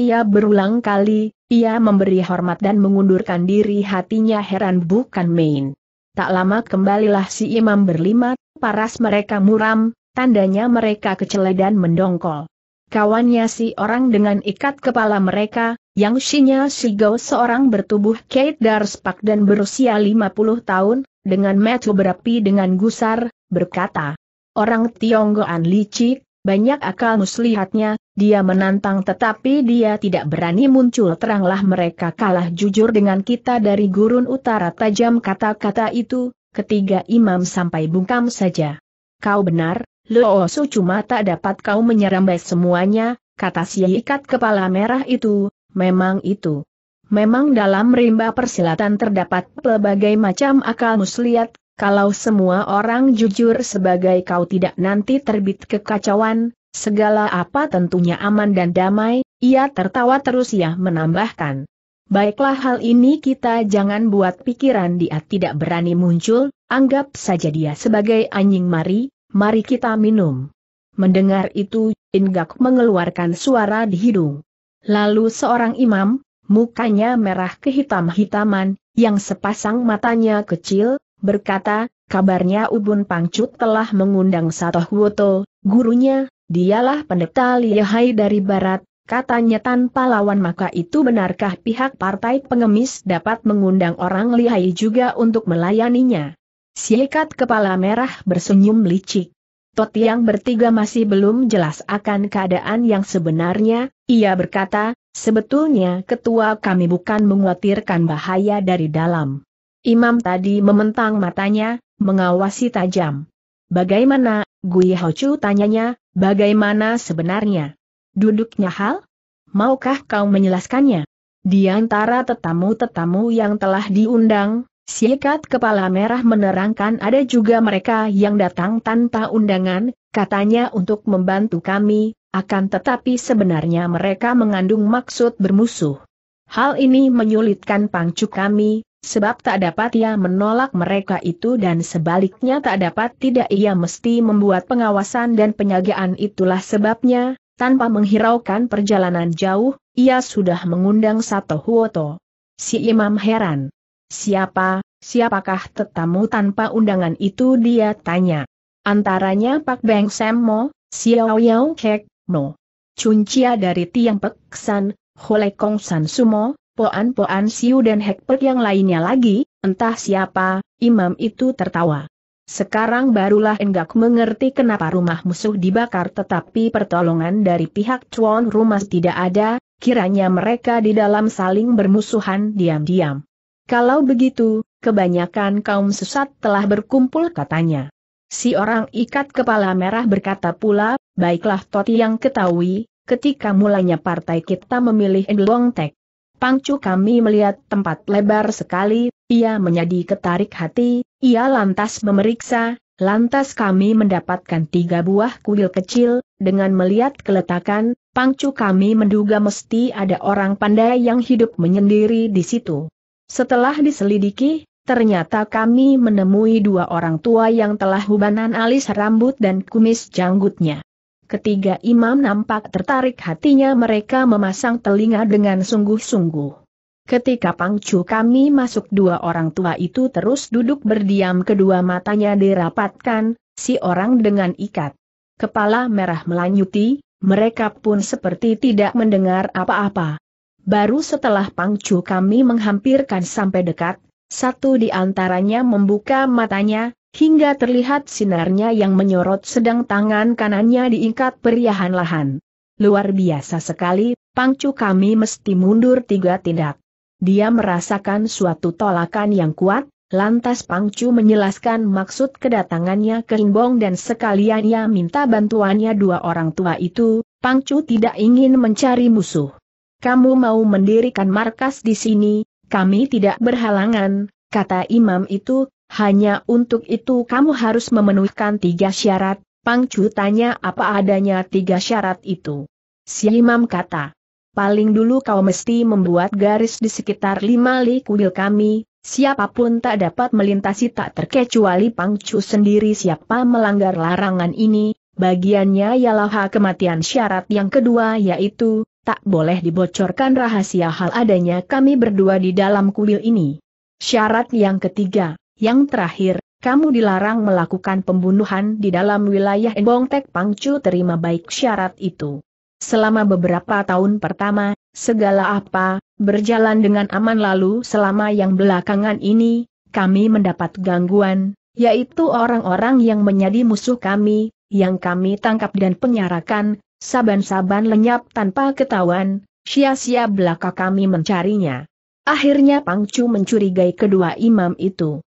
ia berulang kali, ia memberi hormat dan mengundurkan diri hatinya heran bukan main. Tak lama kembalilah si imam berlima, paras mereka muram, tandanya mereka kecele dan mendongkol. Kawannya si orang dengan ikat kepala mereka, yang sinya si Go seorang bertubuh Kate Darspak dan berusia 50 tahun, dengan metu berapi dengan gusar, berkata, Orang Tionggoan licik, banyak akal muslihatnya, dia menantang tetapi dia tidak berani muncul teranglah mereka kalah jujur dengan kita dari gurun utara tajam kata-kata itu, ketiga imam sampai bungkam saja. Kau benar, Loosu cuma tak dapat kau menyerambai semuanya, kata si ikat kepala merah itu, memang itu. Memang dalam rimba persilatan terdapat pelbagai macam akal muslihat, kalau semua orang jujur sebagai kau tidak nanti terbit kekacauan, Segala apa tentunya aman dan damai, ia tertawa terus ia ya menambahkan. Baiklah hal ini kita jangan buat pikiran dia tidak berani muncul, anggap saja dia sebagai anjing mari, mari kita minum. Mendengar itu, Ingak mengeluarkan suara di hidung. Lalu seorang imam, mukanya merah kehitam-hitaman, yang sepasang matanya kecil, berkata, kabarnya Ubun Pangcut telah mengundang Satoh Woto, gurunya, Dialah pendeta lihai dari barat, katanya tanpa lawan maka itu benarkah pihak partai pengemis dapat mengundang orang lihai juga untuk melayaninya? Siekat kepala merah bersenyum licik. Tot yang bertiga masih belum jelas akan keadaan yang sebenarnya, ia berkata, sebetulnya ketua kami bukan menguatirkan bahaya dari dalam. Imam tadi mementang matanya, mengawasi tajam. Bagaimana, Gui Hocu tanyanya, bagaimana sebenarnya? Duduknya hal? Maukah kau menjelaskannya? Di antara tetamu-tetamu yang telah diundang, sikat kepala merah menerangkan ada juga mereka yang datang tanpa undangan, katanya untuk membantu kami, akan tetapi sebenarnya mereka mengandung maksud bermusuh. Hal ini menyulitkan pangcu kami, sebab tak dapat ia menolak mereka itu dan sebaliknya tak dapat tidak ia mesti membuat pengawasan dan penyagaan itulah sebabnya, tanpa menghiraukan perjalanan jauh, ia sudah mengundang Sato Huoto. Si imam heran. Siapa, siapakah tetamu tanpa undangan itu dia tanya. Antaranya Pak Beng Semmo, Xiao Yao Kek, No. Cuncia dari Tiang Peksan, Hole Kong San Sumo, Poan-Poan Siu dan Hekpek yang lainnya lagi, entah siapa, imam itu tertawa. Sekarang barulah Enggak mengerti kenapa rumah musuh dibakar tetapi pertolongan dari pihak Chuan rumah tidak ada, kiranya mereka di dalam saling bermusuhan diam-diam. Kalau begitu, kebanyakan kaum sesat telah berkumpul katanya. Si orang ikat kepala merah berkata pula, baiklah Toti yang ketahui, ketika mulanya partai kita memilih Endlong Tek. Pangcu kami melihat tempat lebar sekali, ia menjadi ketarik hati, ia lantas memeriksa, lantas kami mendapatkan tiga buah kuil kecil, dengan melihat keletakan, pangcu kami menduga mesti ada orang pandai yang hidup menyendiri di situ. Setelah diselidiki, ternyata kami menemui dua orang tua yang telah hubanan alis rambut dan kumis janggutnya. Ketiga imam nampak tertarik hatinya mereka memasang telinga dengan sungguh-sungguh. Ketika pangcu kami masuk dua orang tua itu terus duduk berdiam kedua matanya dirapatkan, si orang dengan ikat. Kepala merah melanyuti, mereka pun seperti tidak mendengar apa-apa. Baru setelah pangcu kami menghampirkan sampai dekat, satu di antaranya membuka matanya, hingga terlihat sinarnya yang menyorot sedang tangan kanannya diikat periahan-lahan. Luar biasa sekali, pangcu kami mesti mundur tiga tindak. Dia merasakan suatu tolakan yang kuat, Lantas Pangcu menjelaskan maksud kedatangannya ke Imbong dan sekalian ia minta bantuannya dua orang tua itu, Pangcu tidak ingin mencari musuh. Kamu mau mendirikan markas di sini, kami tidak berhalangan, kata imam itu, hanya untuk itu kamu harus memenuhkan tiga syarat, Pangcu tanya apa adanya tiga syarat itu. Si Imam kata, paling dulu kau mesti membuat garis di sekitar lima li kuil kami, siapapun tak dapat melintasi tak terkecuali Pangcu sendiri siapa melanggar larangan ini, bagiannya ialah kematian syarat yang kedua yaitu, tak boleh dibocorkan rahasia hal adanya kami berdua di dalam kuil ini. Syarat yang ketiga, yang terakhir, kamu dilarang melakukan pembunuhan di dalam wilayah Enbong Tek Pangcu terima baik syarat itu. Selama beberapa tahun pertama, segala apa, berjalan dengan aman lalu selama yang belakangan ini, kami mendapat gangguan, yaitu orang-orang yang menjadi musuh kami, yang kami tangkap dan penyarakan, saban-saban lenyap tanpa ketahuan, sia-sia belaka kami mencarinya. Akhirnya Pangcu mencurigai kedua imam itu.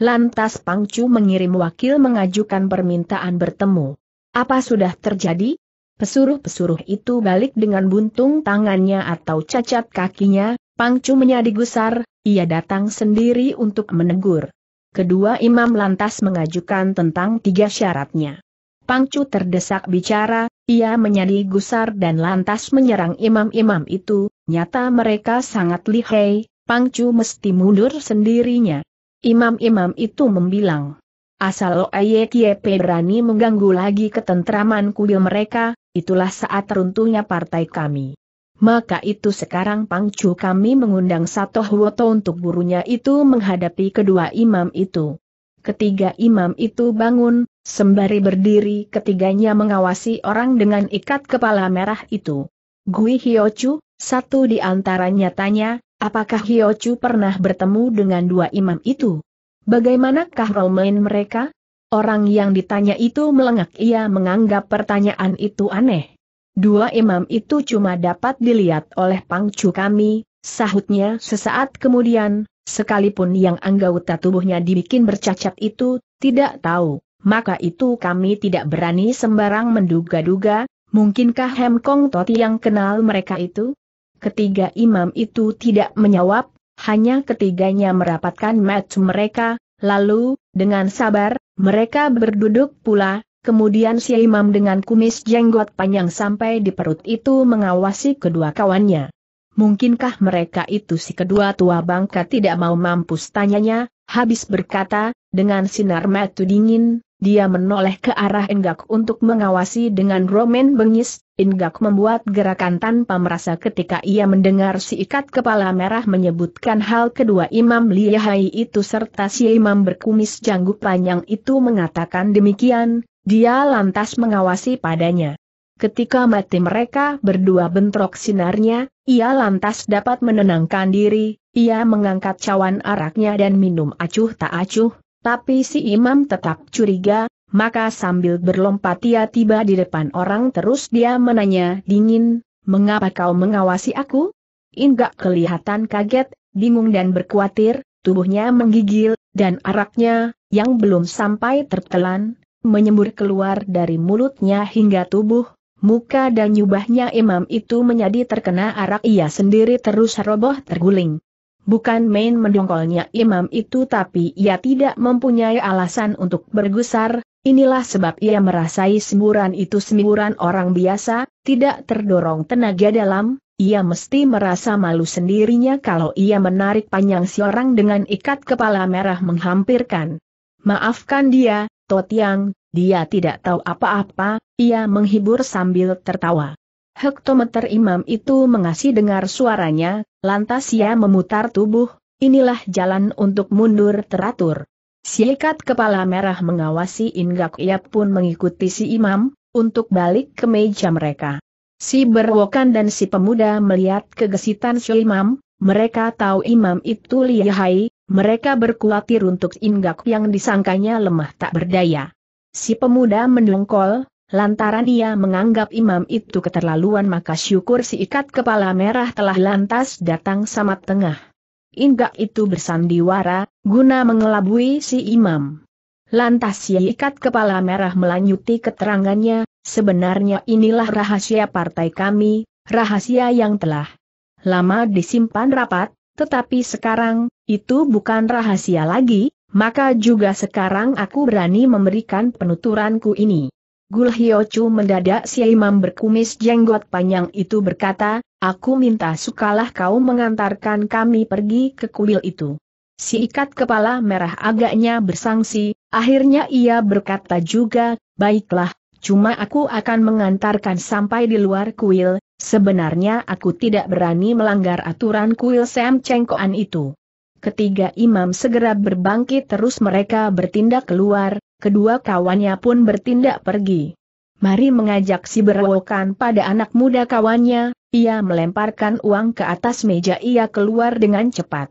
Lantas Pangcu mengirim wakil mengajukan permintaan bertemu. Apa sudah terjadi? Pesuruh-pesuruh itu balik dengan buntung tangannya atau cacat kakinya, Pangcu menyadi gusar, ia datang sendiri untuk menegur. Kedua imam lantas mengajukan tentang tiga syaratnya. Pangcu terdesak bicara, ia menyadi gusar dan lantas menyerang imam-imam itu, nyata mereka sangat lihai, Pangcu mesti mundur sendirinya. Imam-imam itu membilang, asal OYKYP berani mengganggu lagi ketentraman kuil ya mereka, itulah saat runtuhnya partai kami. Maka itu sekarang pangcu kami mengundang Sato Huoto untuk gurunya itu menghadapi kedua imam itu. Ketiga imam itu bangun, sembari berdiri ketiganya mengawasi orang dengan ikat kepala merah itu. Gui Hiochu, satu di antaranya tanya, Apakah Chu pernah bertemu dengan dua imam itu? Bagaimanakah romain mereka? Orang yang ditanya itu melengak ia menganggap pertanyaan itu aneh. Dua imam itu cuma dapat dilihat oleh pangcu kami, sahutnya sesaat kemudian, sekalipun yang anggota tubuhnya dibikin bercacat itu, tidak tahu, maka itu kami tidak berani sembarang menduga-duga, mungkinkah Hem Kong Toti yang kenal mereka itu? Ketiga imam itu tidak menjawab, hanya ketiganya merapatkan match mereka, lalu, dengan sabar, mereka berduduk pula, kemudian si imam dengan kumis jenggot panjang sampai di perut itu mengawasi kedua kawannya. Mungkinkah mereka itu si kedua tua bangka tidak mau mampus tanyanya, habis berkata, dengan sinar mata dingin, dia menoleh ke arah Enggak untuk mengawasi dengan Roman bengis, Enggak membuat gerakan tanpa merasa ketika ia mendengar si ikat kepala merah menyebutkan hal kedua Imam Lihai itu serta si Imam berkumis janggut panjang itu mengatakan demikian, dia lantas mengawasi padanya. Ketika mati mereka berdua bentrok sinarnya, ia lantas dapat menenangkan diri, ia mengangkat cawan araknya dan minum acuh tak acuh, tapi si imam tetap curiga, maka sambil berlompat ia tiba di depan orang terus dia menanya dingin, mengapa kau mengawasi aku? Inggak kelihatan kaget, bingung dan berkuatir, tubuhnya menggigil, dan araknya, yang belum sampai tertelan, menyembur keluar dari mulutnya hingga tubuh, muka dan nyubahnya imam itu menjadi terkena arak ia sendiri terus roboh terguling. Bukan main mendongkolnya imam itu tapi ia tidak mempunyai alasan untuk bergusar, inilah sebab ia merasai semburan itu semburan orang biasa, tidak terdorong tenaga dalam, ia mesti merasa malu sendirinya kalau ia menarik panjang seorang dengan ikat kepala merah menghampirkan. Maafkan dia, Totiang, dia tidak tahu apa-apa, ia menghibur sambil tertawa. Hektometer imam itu mengasih dengar suaranya, lantas ia memutar tubuh, inilah jalan untuk mundur teratur. Siikat kepala merah mengawasi Ingak ia pun mengikuti si imam, untuk balik ke meja mereka. Si berwokan dan si pemuda melihat kegesitan si imam, mereka tahu imam itu lihai, mereka berkhawatir untuk Ingak yang disangkanya lemah tak berdaya. Si pemuda mendongkol, Lantaran ia menganggap imam itu keterlaluan maka syukur si ikat kepala merah telah lantas datang sama tengah. Inggak itu bersandiwara, guna mengelabui si imam. Lantas si ikat kepala merah melanjuti keterangannya, sebenarnya inilah rahasia partai kami, rahasia yang telah lama disimpan rapat, tetapi sekarang, itu bukan rahasia lagi, maka juga sekarang aku berani memberikan penuturanku ini. Gul Hiochu mendadak si imam berkumis jenggot panjang itu berkata, aku minta sukalah kau mengantarkan kami pergi ke kuil itu. Si ikat kepala merah agaknya bersangsi, akhirnya ia berkata juga, baiklah, cuma aku akan mengantarkan sampai di luar kuil, sebenarnya aku tidak berani melanggar aturan kuil Sam Cengkoan itu. Ketiga imam segera berbangkit terus mereka bertindak keluar, kedua kawannya pun bertindak pergi. Mari mengajak si berwokan pada anak muda kawannya, ia melemparkan uang ke atas meja ia keluar dengan cepat.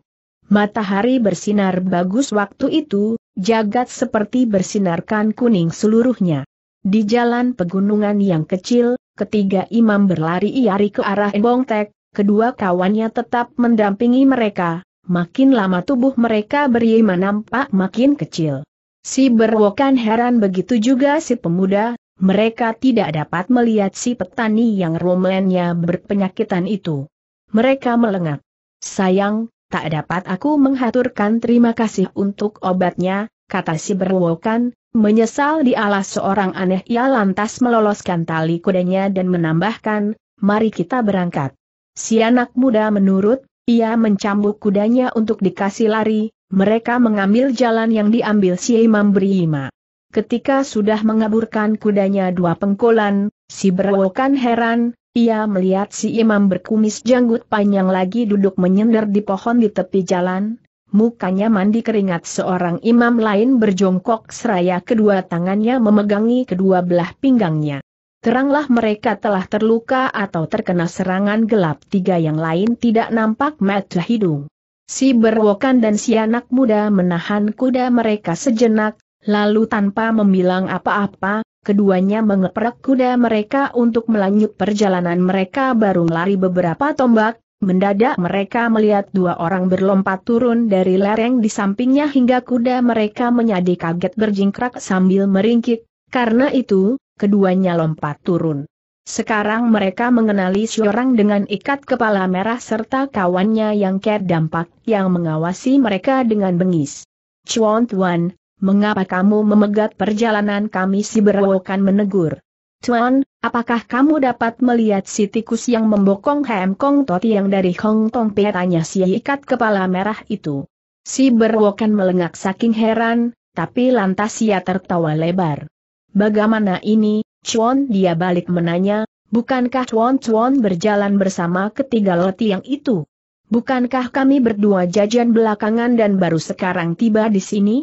Matahari bersinar bagus waktu itu, jagat seperti bersinarkan kuning seluruhnya. Di jalan pegunungan yang kecil, ketiga imam berlari iari ke arah Bongtek, kedua kawannya tetap mendampingi mereka, makin lama tubuh mereka beriman nampak makin kecil. Si berwokan heran begitu juga si pemuda, mereka tidak dapat melihat si petani yang romennya berpenyakitan itu. Mereka melengat. Sayang, tak dapat aku menghaturkan terima kasih untuk obatnya, kata si berwokan, menyesal di alas seorang aneh ia lantas meloloskan tali kudanya dan menambahkan, mari kita berangkat. Si anak muda menurut, ia mencambuk kudanya untuk dikasih lari, mereka mengambil jalan yang diambil si Imam Berima. Ketika sudah mengaburkan kudanya dua pengkolan, si Berwokan heran, ia melihat si Imam berkumis janggut panjang lagi duduk menyender di pohon di tepi jalan, mukanya mandi keringat seorang imam lain berjongkok seraya kedua tangannya memegangi kedua belah pinggangnya. Teranglah mereka telah terluka atau terkena serangan gelap tiga yang lain tidak nampak mata hidung. Si berwokan dan si anak muda menahan kuda mereka sejenak, lalu tanpa membilang apa-apa, keduanya mengeprek kuda mereka untuk melanjut perjalanan mereka baru lari beberapa tombak, mendadak mereka melihat dua orang berlompat turun dari lereng di sampingnya hingga kuda mereka menjadi kaget berjingkrak sambil meringkik, karena itu, keduanya lompat turun. Sekarang mereka mengenali seorang dengan ikat kepala merah serta kawannya yang care dampak yang mengawasi mereka dengan bengis. Chuan Tuan, mengapa kamu memegat perjalanan kami si Berwokan menegur? Tuan, apakah kamu dapat melihat si tikus yang membokong Hem Kong Toti yang dari Hong Tong Pia tanya si ikat kepala merah itu? Si berwokan melengak saking heran, tapi lantas ia tertawa lebar. Bagaimana ini, Chuan dia balik menanya, bukankah Chuan Chuan berjalan bersama ketiga leti yang itu? Bukankah kami berdua jajan belakangan dan baru sekarang tiba di sini?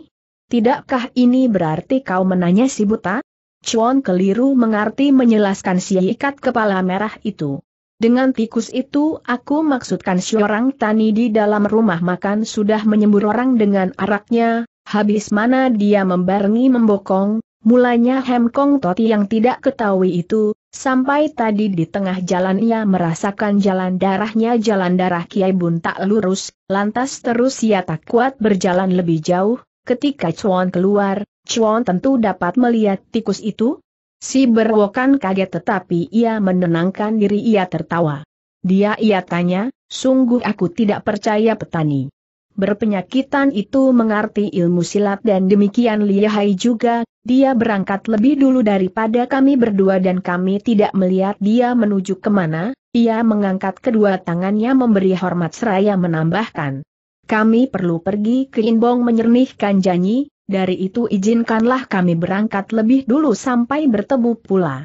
Tidakkah ini berarti kau menanya si buta? Chuan keliru mengerti menjelaskan si ikat kepala merah itu. Dengan tikus itu aku maksudkan si orang tani di dalam rumah makan sudah menyembur orang dengan araknya, habis mana dia membarengi membokong, Mulanya Hem Kong Toti yang tidak ketahui itu, sampai tadi di tengah jalan ia merasakan jalan darahnya jalan darah Kiai Bun tak lurus, lantas terus ia tak kuat berjalan lebih jauh, ketika Chuan keluar, Chuan tentu dapat melihat tikus itu? Si berwokan kaget tetapi ia menenangkan diri ia tertawa. Dia ia tanya, sungguh aku tidak percaya petani berpenyakitan itu mengerti ilmu silat dan demikian lihai juga, dia berangkat lebih dulu daripada kami berdua dan kami tidak melihat dia menuju kemana, ia mengangkat kedua tangannya memberi hormat seraya menambahkan. Kami perlu pergi ke Inbong menyernihkan janji, dari itu izinkanlah kami berangkat lebih dulu sampai bertemu pula.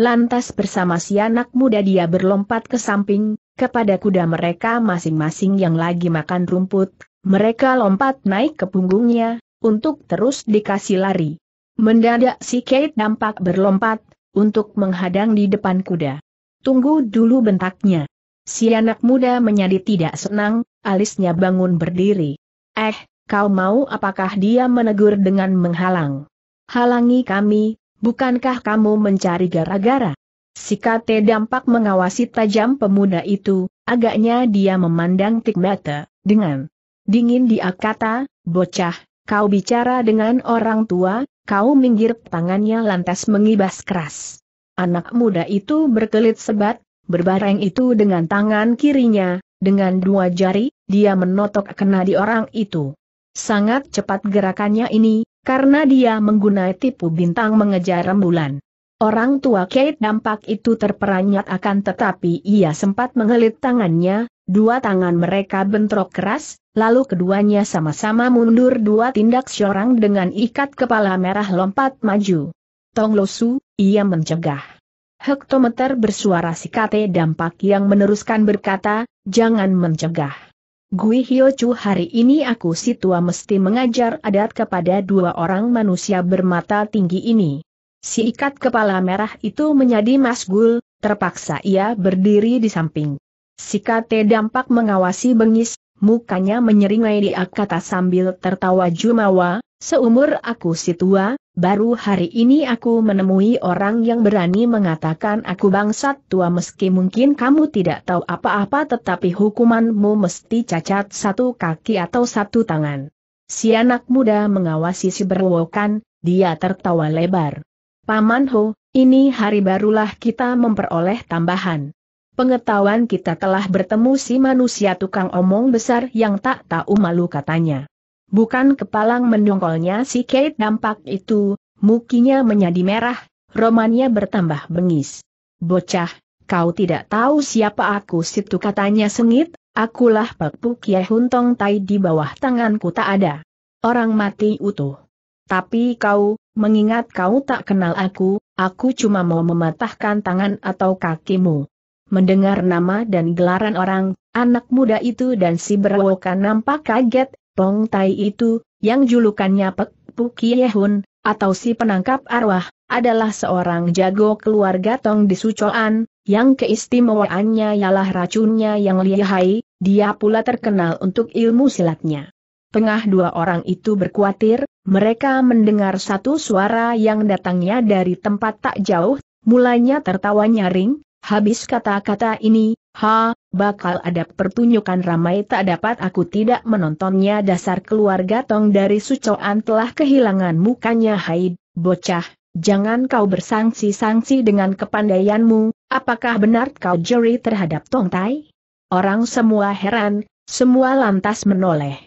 Lantas bersama si anak muda dia berlompat ke samping, kepada kuda mereka masing-masing yang lagi makan rumput, mereka lompat naik ke punggungnya, untuk terus dikasih lari. Mendadak si Kate nampak berlompat, untuk menghadang di depan kuda. Tunggu dulu bentaknya. Si anak muda menyadi tidak senang, alisnya bangun berdiri. Eh, kau mau apakah dia menegur dengan menghalang? Halangi kami, bukankah kamu mencari gara-gara? Si Kate dampak mengawasi tajam pemuda itu, agaknya dia memandang Tikmata, dengan dingin dia kata, bocah, kau bicara dengan orang tua, Kau minggir tangannya lantas mengibas keras. Anak muda itu berkelit sebat, berbareng itu dengan tangan kirinya, dengan dua jari, dia menotok kena di orang itu. Sangat cepat gerakannya ini, karena dia menggunakan tipu bintang mengejar rembulan. Orang tua Kate dampak itu terperanyat akan tetapi ia sempat mengelit tangannya, Dua tangan mereka bentrok keras, lalu keduanya sama-sama mundur dua tindak seorang dengan ikat kepala merah lompat maju. Tong Losu, ia mencegah. Hektometer bersuara sikate dampak yang meneruskan berkata, jangan mencegah. Gui Hiochu hari ini aku si tua mesti mengajar adat kepada dua orang manusia bermata tinggi ini. Si ikat kepala merah itu menjadi masgul, terpaksa ia berdiri di samping. Si Kate dampak mengawasi bengis, mukanya menyeringai di akata sambil tertawa jumawa, seumur aku si tua, baru hari ini aku menemui orang yang berani mengatakan aku bangsat tua meski mungkin kamu tidak tahu apa-apa tetapi hukumanmu mesti cacat satu kaki atau satu tangan. Si anak muda mengawasi si berwokan, dia tertawa lebar. Paman Ho, ini hari barulah kita memperoleh tambahan. Pengetahuan kita telah bertemu si manusia tukang omong besar yang tak tahu malu katanya. Bukan kepalang mendongkolnya si Kate dampak itu, mukinya menjadi merah, romannya bertambah bengis. Bocah, kau tidak tahu siapa aku situ katanya sengit, akulah Pak Kie Huntong Tai di bawah tanganku tak ada. Orang mati utuh. Tapi kau, mengingat kau tak kenal aku, aku cuma mau mematahkan tangan atau kakimu. Mendengar nama dan gelaran orang, anak muda itu dan si berwokan nampak kaget, Tong Tai itu, yang julukannya Pek Puki Yehun, atau si penangkap arwah, adalah seorang jago keluarga Tong di Sucoan, yang keistimewaannya ialah racunnya yang lihai, dia pula terkenal untuk ilmu silatnya. Tengah dua orang itu berkuatir, mereka mendengar satu suara yang datangnya dari tempat tak jauh, mulanya tertawa nyaring, Habis kata-kata ini, ha, bakal ada pertunjukan ramai tak dapat aku tidak menontonnya dasar keluarga Tong dari Sucoan telah kehilangan mukanya Haid, bocah, jangan kau bersangsi-sangsi dengan kepandaianmu, apakah benar kau juri terhadap Tong Tai? Orang semua heran, semua lantas menoleh.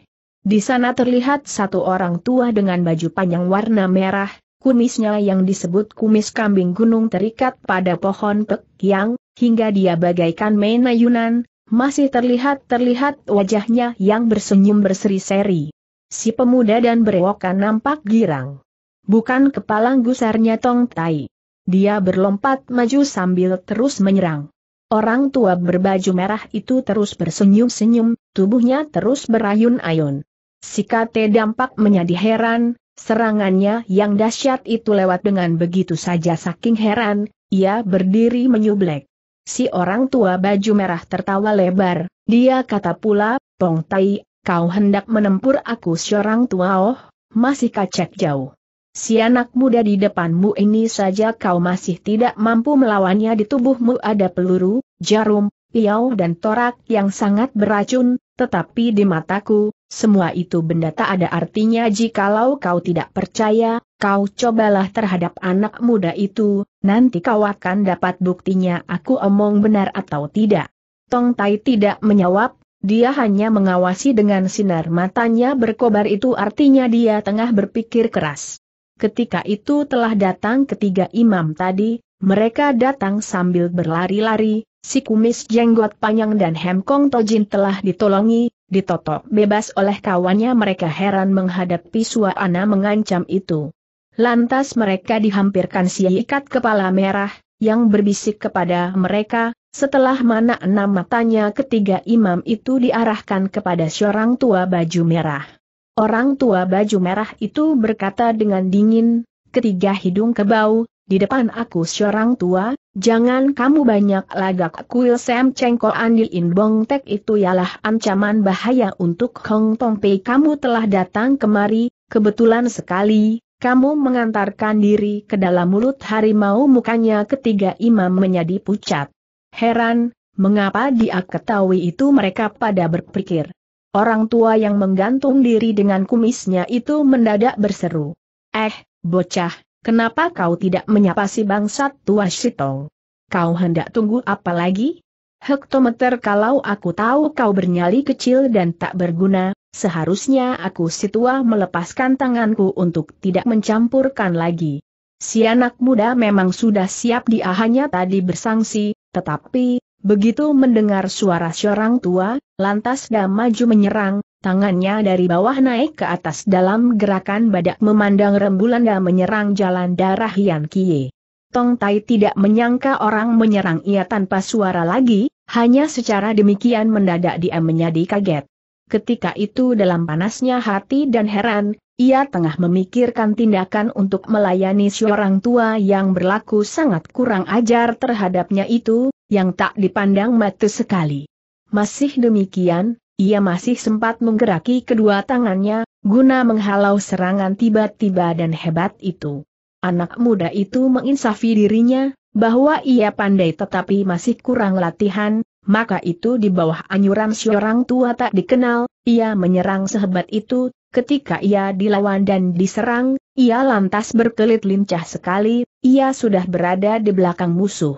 Di sana terlihat satu orang tua dengan baju panjang warna merah, kumisnya yang disebut kumis kambing gunung terikat pada pohon pek yang, hingga dia bagaikan main ayunan masih terlihat-terlihat wajahnya yang bersenyum berseri-seri. Si pemuda dan berewokan nampak girang. Bukan kepala gusarnya Tong Tai. Dia berlompat maju sambil terus menyerang. Orang tua berbaju merah itu terus bersenyum-senyum, tubuhnya terus berayun-ayun. Si Kate dampak menjadi heran, Serangannya yang dahsyat itu lewat dengan begitu saja saking heran, ia berdiri menyublek. Si orang tua baju merah tertawa lebar, dia kata pula, Pong Tai, kau hendak menempur aku seorang tua oh, masih kacak jauh. Si anak muda di depanmu ini saja kau masih tidak mampu melawannya di tubuhmu ada peluru, jarum, piau dan torak yang sangat beracun, tetapi di mataku, semua itu benda tak ada artinya jikalau kau tidak percaya, kau cobalah terhadap anak muda itu, nanti kau akan dapat buktinya aku omong benar atau tidak. Tong Tai tidak menjawab, dia hanya mengawasi dengan sinar matanya berkobar itu artinya dia tengah berpikir keras. Ketika itu telah datang ketiga imam tadi, mereka datang sambil berlari-lari, si kumis jenggot panjang dan Hemkong Tojin telah ditolongi, Ditotok bebas oleh kawannya mereka heran menghadapi suana mengancam itu. Lantas mereka dihampirkan si ikat kepala merah, yang berbisik kepada mereka, setelah mana enam matanya ketiga imam itu diarahkan kepada seorang tua baju merah. Orang tua baju merah itu berkata dengan dingin, ketiga hidung kebau, di depan aku seorang tua, Jangan kamu banyak lagak kuil Sam Cengko Andil In Bong Tek itu ialah ancaman bahaya untuk Hong Tong Pei kamu telah datang kemari, kebetulan sekali, kamu mengantarkan diri ke dalam mulut harimau mukanya ketiga imam menjadi pucat. Heran, mengapa dia ketahui itu mereka pada berpikir. Orang tua yang menggantung diri dengan kumisnya itu mendadak berseru. Eh, bocah, Kenapa kau tidak menyapa si bangsat tua Shitong? Kau hendak tunggu apa lagi? Hektometer kalau aku tahu kau bernyali kecil dan tak berguna, seharusnya aku si tua melepaskan tanganku untuk tidak mencampurkan lagi. Si anak muda memang sudah siap dia hanya tadi bersangsi, tetapi, begitu mendengar suara seorang tua, lantas dia maju menyerang, Tangannya dari bawah naik ke atas dalam gerakan badak memandang rembulan dan menyerang jalan darah Yan Kie. Tong Tai tidak menyangka orang menyerang ia tanpa suara lagi, hanya secara demikian mendadak dia menjadi kaget. Ketika itu dalam panasnya hati dan heran, ia tengah memikirkan tindakan untuk melayani seorang tua yang berlaku sangat kurang ajar terhadapnya itu, yang tak dipandang mata sekali. Masih demikian, ia masih sempat menggeraki kedua tangannya, guna menghalau serangan tiba-tiba dan hebat itu. Anak muda itu menginsafi dirinya, bahwa ia pandai tetapi masih kurang latihan, maka itu di bawah anjuran seorang tua tak dikenal, ia menyerang sehebat itu, ketika ia dilawan dan diserang, ia lantas berkelit lincah sekali, ia sudah berada di belakang musuh.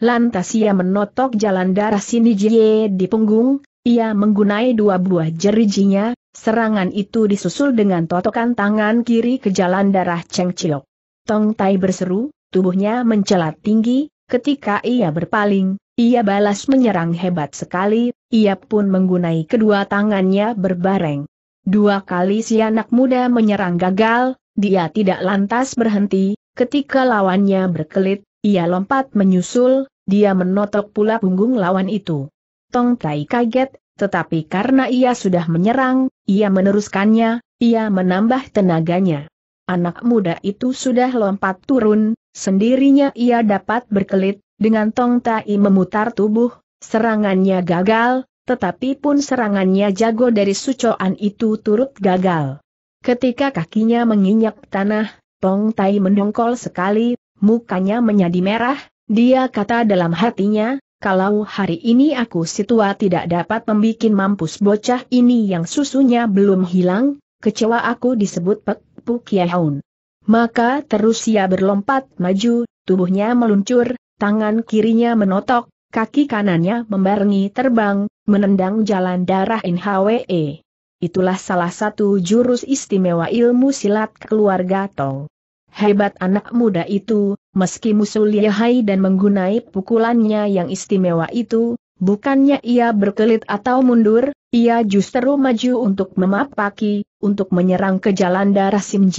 Lantas ia menotok jalan darah Sinijie di punggung, ia menggunai dua buah jerijinya, serangan itu disusul dengan totokan tangan kiri ke jalan darah Cheng Chiok. Tong Tai berseru, tubuhnya mencelat tinggi, ketika ia berpaling, ia balas menyerang hebat sekali, ia pun menggunai kedua tangannya berbareng. Dua kali si anak muda menyerang gagal, dia tidak lantas berhenti, ketika lawannya berkelit, ia lompat menyusul, dia menotok pula punggung lawan itu. Tong Tai kaget, tetapi karena ia sudah menyerang, ia meneruskannya, ia menambah tenaganya. Anak muda itu sudah lompat turun, sendirinya ia dapat berkelit, dengan Tong Tai memutar tubuh, serangannya gagal, tetapi pun serangannya jago dari sucoan itu turut gagal. Ketika kakinya menginjak tanah, Tong Tai mendongkol sekali, mukanya menjadi merah, dia kata dalam hatinya, kalau hari ini aku situa tidak dapat membuat mampus bocah ini yang susunya belum hilang, kecewa aku disebut Pek pukiaun. Maka terus ia berlompat maju, tubuhnya meluncur, tangan kirinya menotok, kaki kanannya membarengi terbang, menendang jalan darah NHWE. Itulah salah satu jurus istimewa ilmu silat keluarga Tong. Hebat anak muda itu, meski musuh lihai dan menggunai pukulannya yang istimewa itu, bukannya ia berkelit atau mundur, ia justru maju untuk memapaki, untuk menyerang ke jalan darah Sim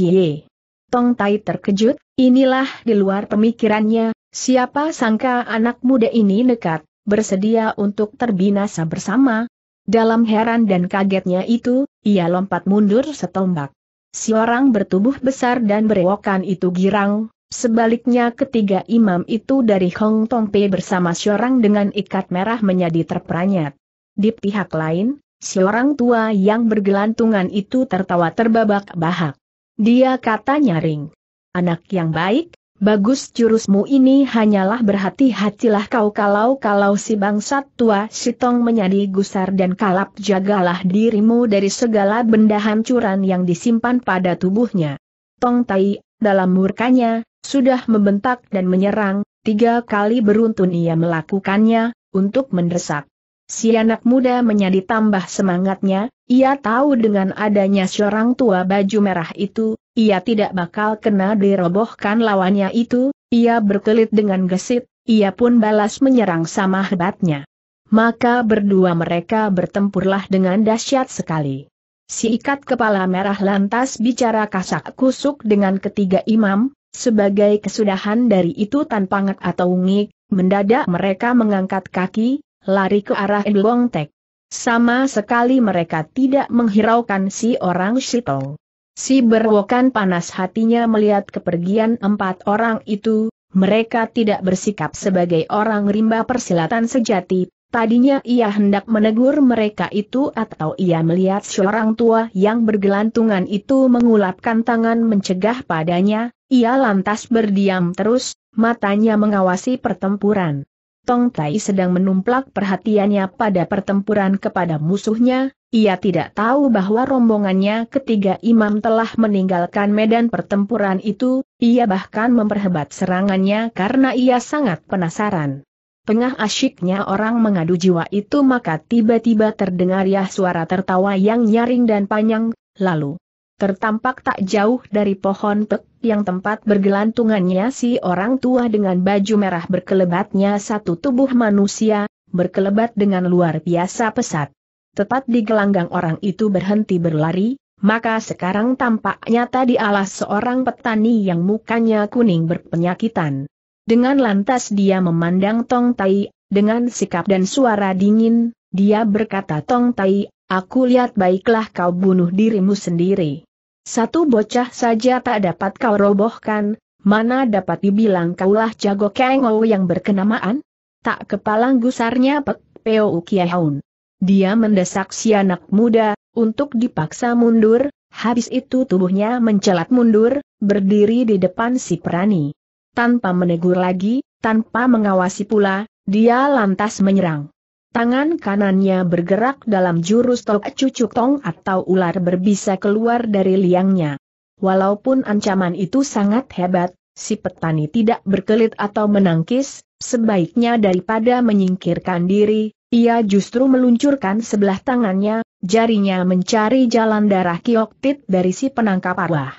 Tong Tai terkejut, inilah di luar pemikirannya, siapa sangka anak muda ini nekat, bersedia untuk terbinasa bersama. Dalam heran dan kagetnya itu, ia lompat mundur setombak. Si orang bertubuh besar dan berewokan itu girang, sebaliknya ketiga imam itu dari Hong Tong Pei bersama si orang dengan ikat merah menjadi terperanyat. Di pihak lain, si orang tua yang bergelantungan itu tertawa terbabak-bahak. Dia kata nyaring. Anak yang baik, Bagus jurusmu ini hanyalah berhati-hatilah kau kalau-kalau si bangsat tua Sitong menjadi gusar dan kalap jagalah dirimu dari segala benda hancuran yang disimpan pada tubuhnya. Tong Tai, dalam murkanya, sudah membentak dan menyerang, tiga kali beruntun ia melakukannya, untuk mendesak. Si anak muda menjadi tambah semangatnya, ia tahu dengan adanya seorang tua baju merah itu, ia tidak bakal kena dirobohkan lawannya itu, ia berkelit dengan gesit, ia pun balas menyerang sama hebatnya. Maka berdua mereka bertempurlah dengan dahsyat sekali. Si ikat kepala merah lantas bicara kasak kusuk dengan ketiga imam, sebagai kesudahan dari itu tanpa ngat atau ngik, mendadak mereka mengangkat kaki, lari ke arah Elwong Tek. Sama sekali mereka tidak menghiraukan si orang Shito. Si berwokan panas hatinya melihat kepergian empat orang itu, mereka tidak bersikap sebagai orang rimba persilatan sejati, tadinya ia hendak menegur mereka itu atau ia melihat seorang tua yang bergelantungan itu mengulapkan tangan mencegah padanya, ia lantas berdiam terus, matanya mengawasi pertempuran. Tong Tai sedang menumplak perhatiannya pada pertempuran kepada musuhnya, ia tidak tahu bahwa rombongannya ketiga imam telah meninggalkan medan pertempuran itu, ia bahkan memperhebat serangannya karena ia sangat penasaran. Tengah asyiknya orang mengadu jiwa itu maka tiba-tiba terdengar ya suara tertawa yang nyaring dan panjang, lalu tertampak tak jauh dari pohon pek yang tempat bergelantungannya si orang tua dengan baju merah berkelebatnya satu tubuh manusia, berkelebat dengan luar biasa pesat. Tepat di gelanggang orang itu berhenti berlari, maka sekarang tampaknya tadi alas seorang petani yang mukanya kuning berpenyakitan. Dengan lantas dia memandang Tong Tai, dengan sikap dan suara dingin, dia berkata Tong Tai, aku lihat baiklah kau bunuh dirimu sendiri. Satu bocah saja tak dapat kau robohkan, mana dapat dibilang kaulah jago kengau yang berkenamaan? Tak kepalang gusarnya Pek Peo Ukiahun. Dia mendesak si anak muda, untuk dipaksa mundur, habis itu tubuhnya mencelat mundur, berdiri di depan si perani. Tanpa menegur lagi, tanpa mengawasi pula, dia lantas menyerang. Tangan kanannya bergerak dalam jurus tok cucuk tong atau ular berbisa keluar dari liangnya. Walaupun ancaman itu sangat hebat, si petani tidak berkelit atau menangkis, sebaiknya daripada menyingkirkan diri, ia justru meluncurkan sebelah tangannya, jarinya mencari jalan darah kioktit dari si penangkap arwah.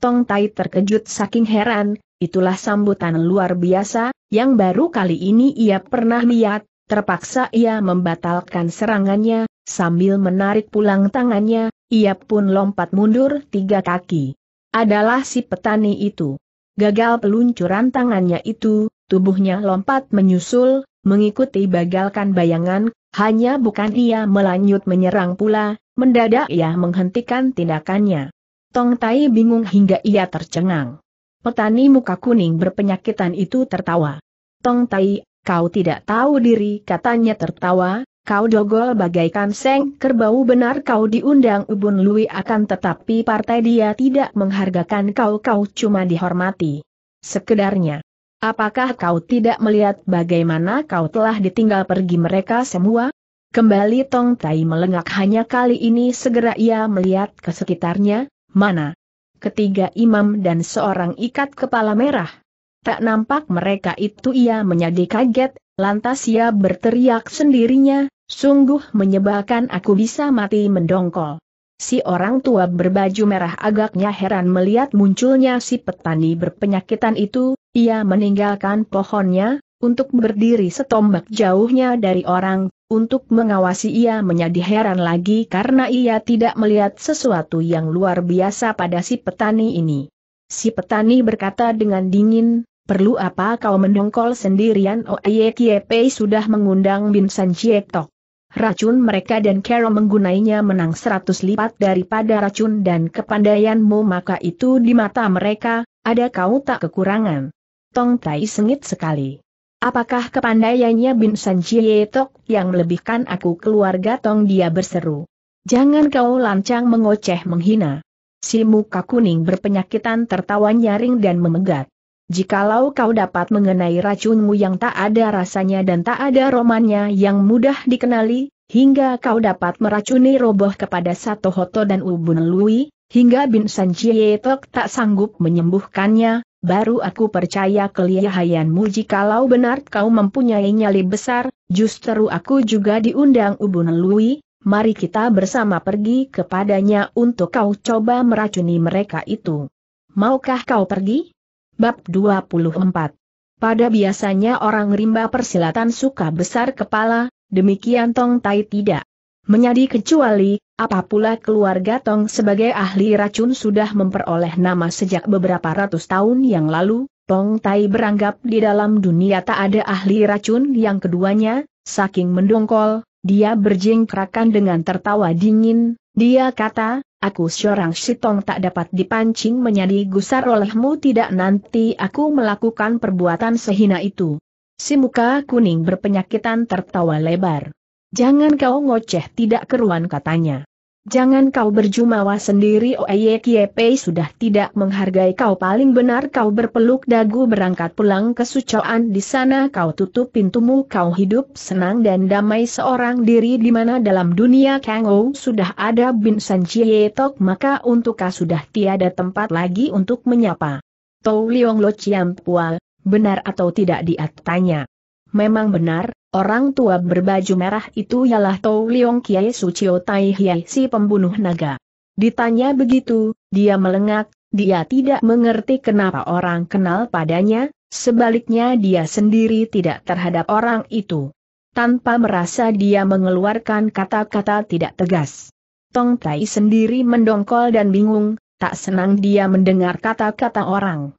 Tong Tai terkejut saking heran, itulah sambutan luar biasa, yang baru kali ini ia pernah lihat, terpaksa ia membatalkan serangannya, sambil menarik pulang tangannya, ia pun lompat mundur tiga kaki. Adalah si petani itu. Gagal peluncuran tangannya itu, tubuhnya lompat menyusul, mengikuti bagalkan bayangan, hanya bukan ia melanjut menyerang pula, mendadak ia menghentikan tindakannya. Tong Tai bingung hingga ia tercengang. Petani muka kuning berpenyakitan itu tertawa. Tong Tai, kau tidak tahu diri katanya tertawa, kau dogol bagaikan seng kerbau benar kau diundang Ubun Lui akan tetapi partai dia tidak menghargakan kau kau cuma dihormati. Sekedarnya. Apakah kau tidak melihat bagaimana kau telah ditinggal pergi mereka semua? Kembali Tong Tai melengak hanya kali ini segera ia melihat ke sekitarnya, mana? Ketiga imam dan seorang ikat kepala merah. Tak nampak mereka itu ia menjadi kaget, lantas ia berteriak sendirinya, sungguh menyebalkan aku bisa mati mendongkol. Si orang tua berbaju merah agaknya heran melihat munculnya si petani berpenyakitan itu, ia meninggalkan pohonnya, untuk berdiri setombak jauhnya dari orang, untuk mengawasi ia menjadi heran lagi karena ia tidak melihat sesuatu yang luar biasa pada si petani ini. Si petani berkata dengan dingin, Perlu apa kau mendongkol sendirian Oye oh, Kiepei sudah mengundang Binsan Chietok. Racun mereka dan Carol menggunainya menang seratus lipat daripada racun dan kepandaianmu maka itu di mata mereka, ada kau tak kekurangan. Tong Tai sengit sekali. Apakah kepandaiannya Binsan Chietok yang melebihkan aku keluarga Tong dia berseru. Jangan kau lancang mengoceh menghina. Si muka kuning berpenyakitan tertawa nyaring dan memegat. Jikalau kau dapat mengenai racunmu yang tak ada rasanya dan tak ada romannya yang mudah dikenali, hingga kau dapat meracuni roboh kepada Sato Hoto dan Ubun Lui, hingga Bin San Chietok tak sanggup menyembuhkannya, baru aku percaya kelihayanmu jikalau benar kau mempunyai nyali besar, justru aku juga diundang Ubun Lui, mari kita bersama pergi kepadanya untuk kau coba meracuni mereka itu. Maukah kau pergi? Bab 24. Pada biasanya orang rimba persilatan suka besar kepala, demikian Tong Tai tidak. Menyadi kecuali, apa pula keluarga Tong sebagai ahli racun sudah memperoleh nama sejak beberapa ratus tahun yang lalu, Tong Tai beranggap di dalam dunia tak ada ahli racun yang keduanya, saking mendongkol, dia berjingkrakan dengan tertawa dingin, dia kata, Aku seorang sitong tak dapat dipancing menjadi gusar olehmu tidak nanti aku melakukan perbuatan sehina itu. Si muka kuning berpenyakitan tertawa lebar. Jangan kau ngoceh tidak keruan katanya. Jangan kau berjumawa sendiri Kiepei sudah tidak menghargai kau paling benar kau berpeluk dagu berangkat pulang ke sucoan di sana kau tutup pintumu kau hidup senang dan damai seorang diri di mana dalam dunia Kangou sudah ada Bin San Tok maka untuk kau sudah tiada tempat lagi untuk menyapa. Tau Liong Lo Chiam Pual, benar atau tidak dia tanya. Memang benar, orang tua berbaju merah itu ialah Tou Leong Kiai Sucio Tai Hiai si pembunuh naga. Ditanya begitu, dia melengak, dia tidak mengerti kenapa orang kenal padanya, sebaliknya dia sendiri tidak terhadap orang itu. Tanpa merasa dia mengeluarkan kata-kata tidak tegas. Tong Tai sendiri mendongkol dan bingung, tak senang dia mendengar kata-kata orang.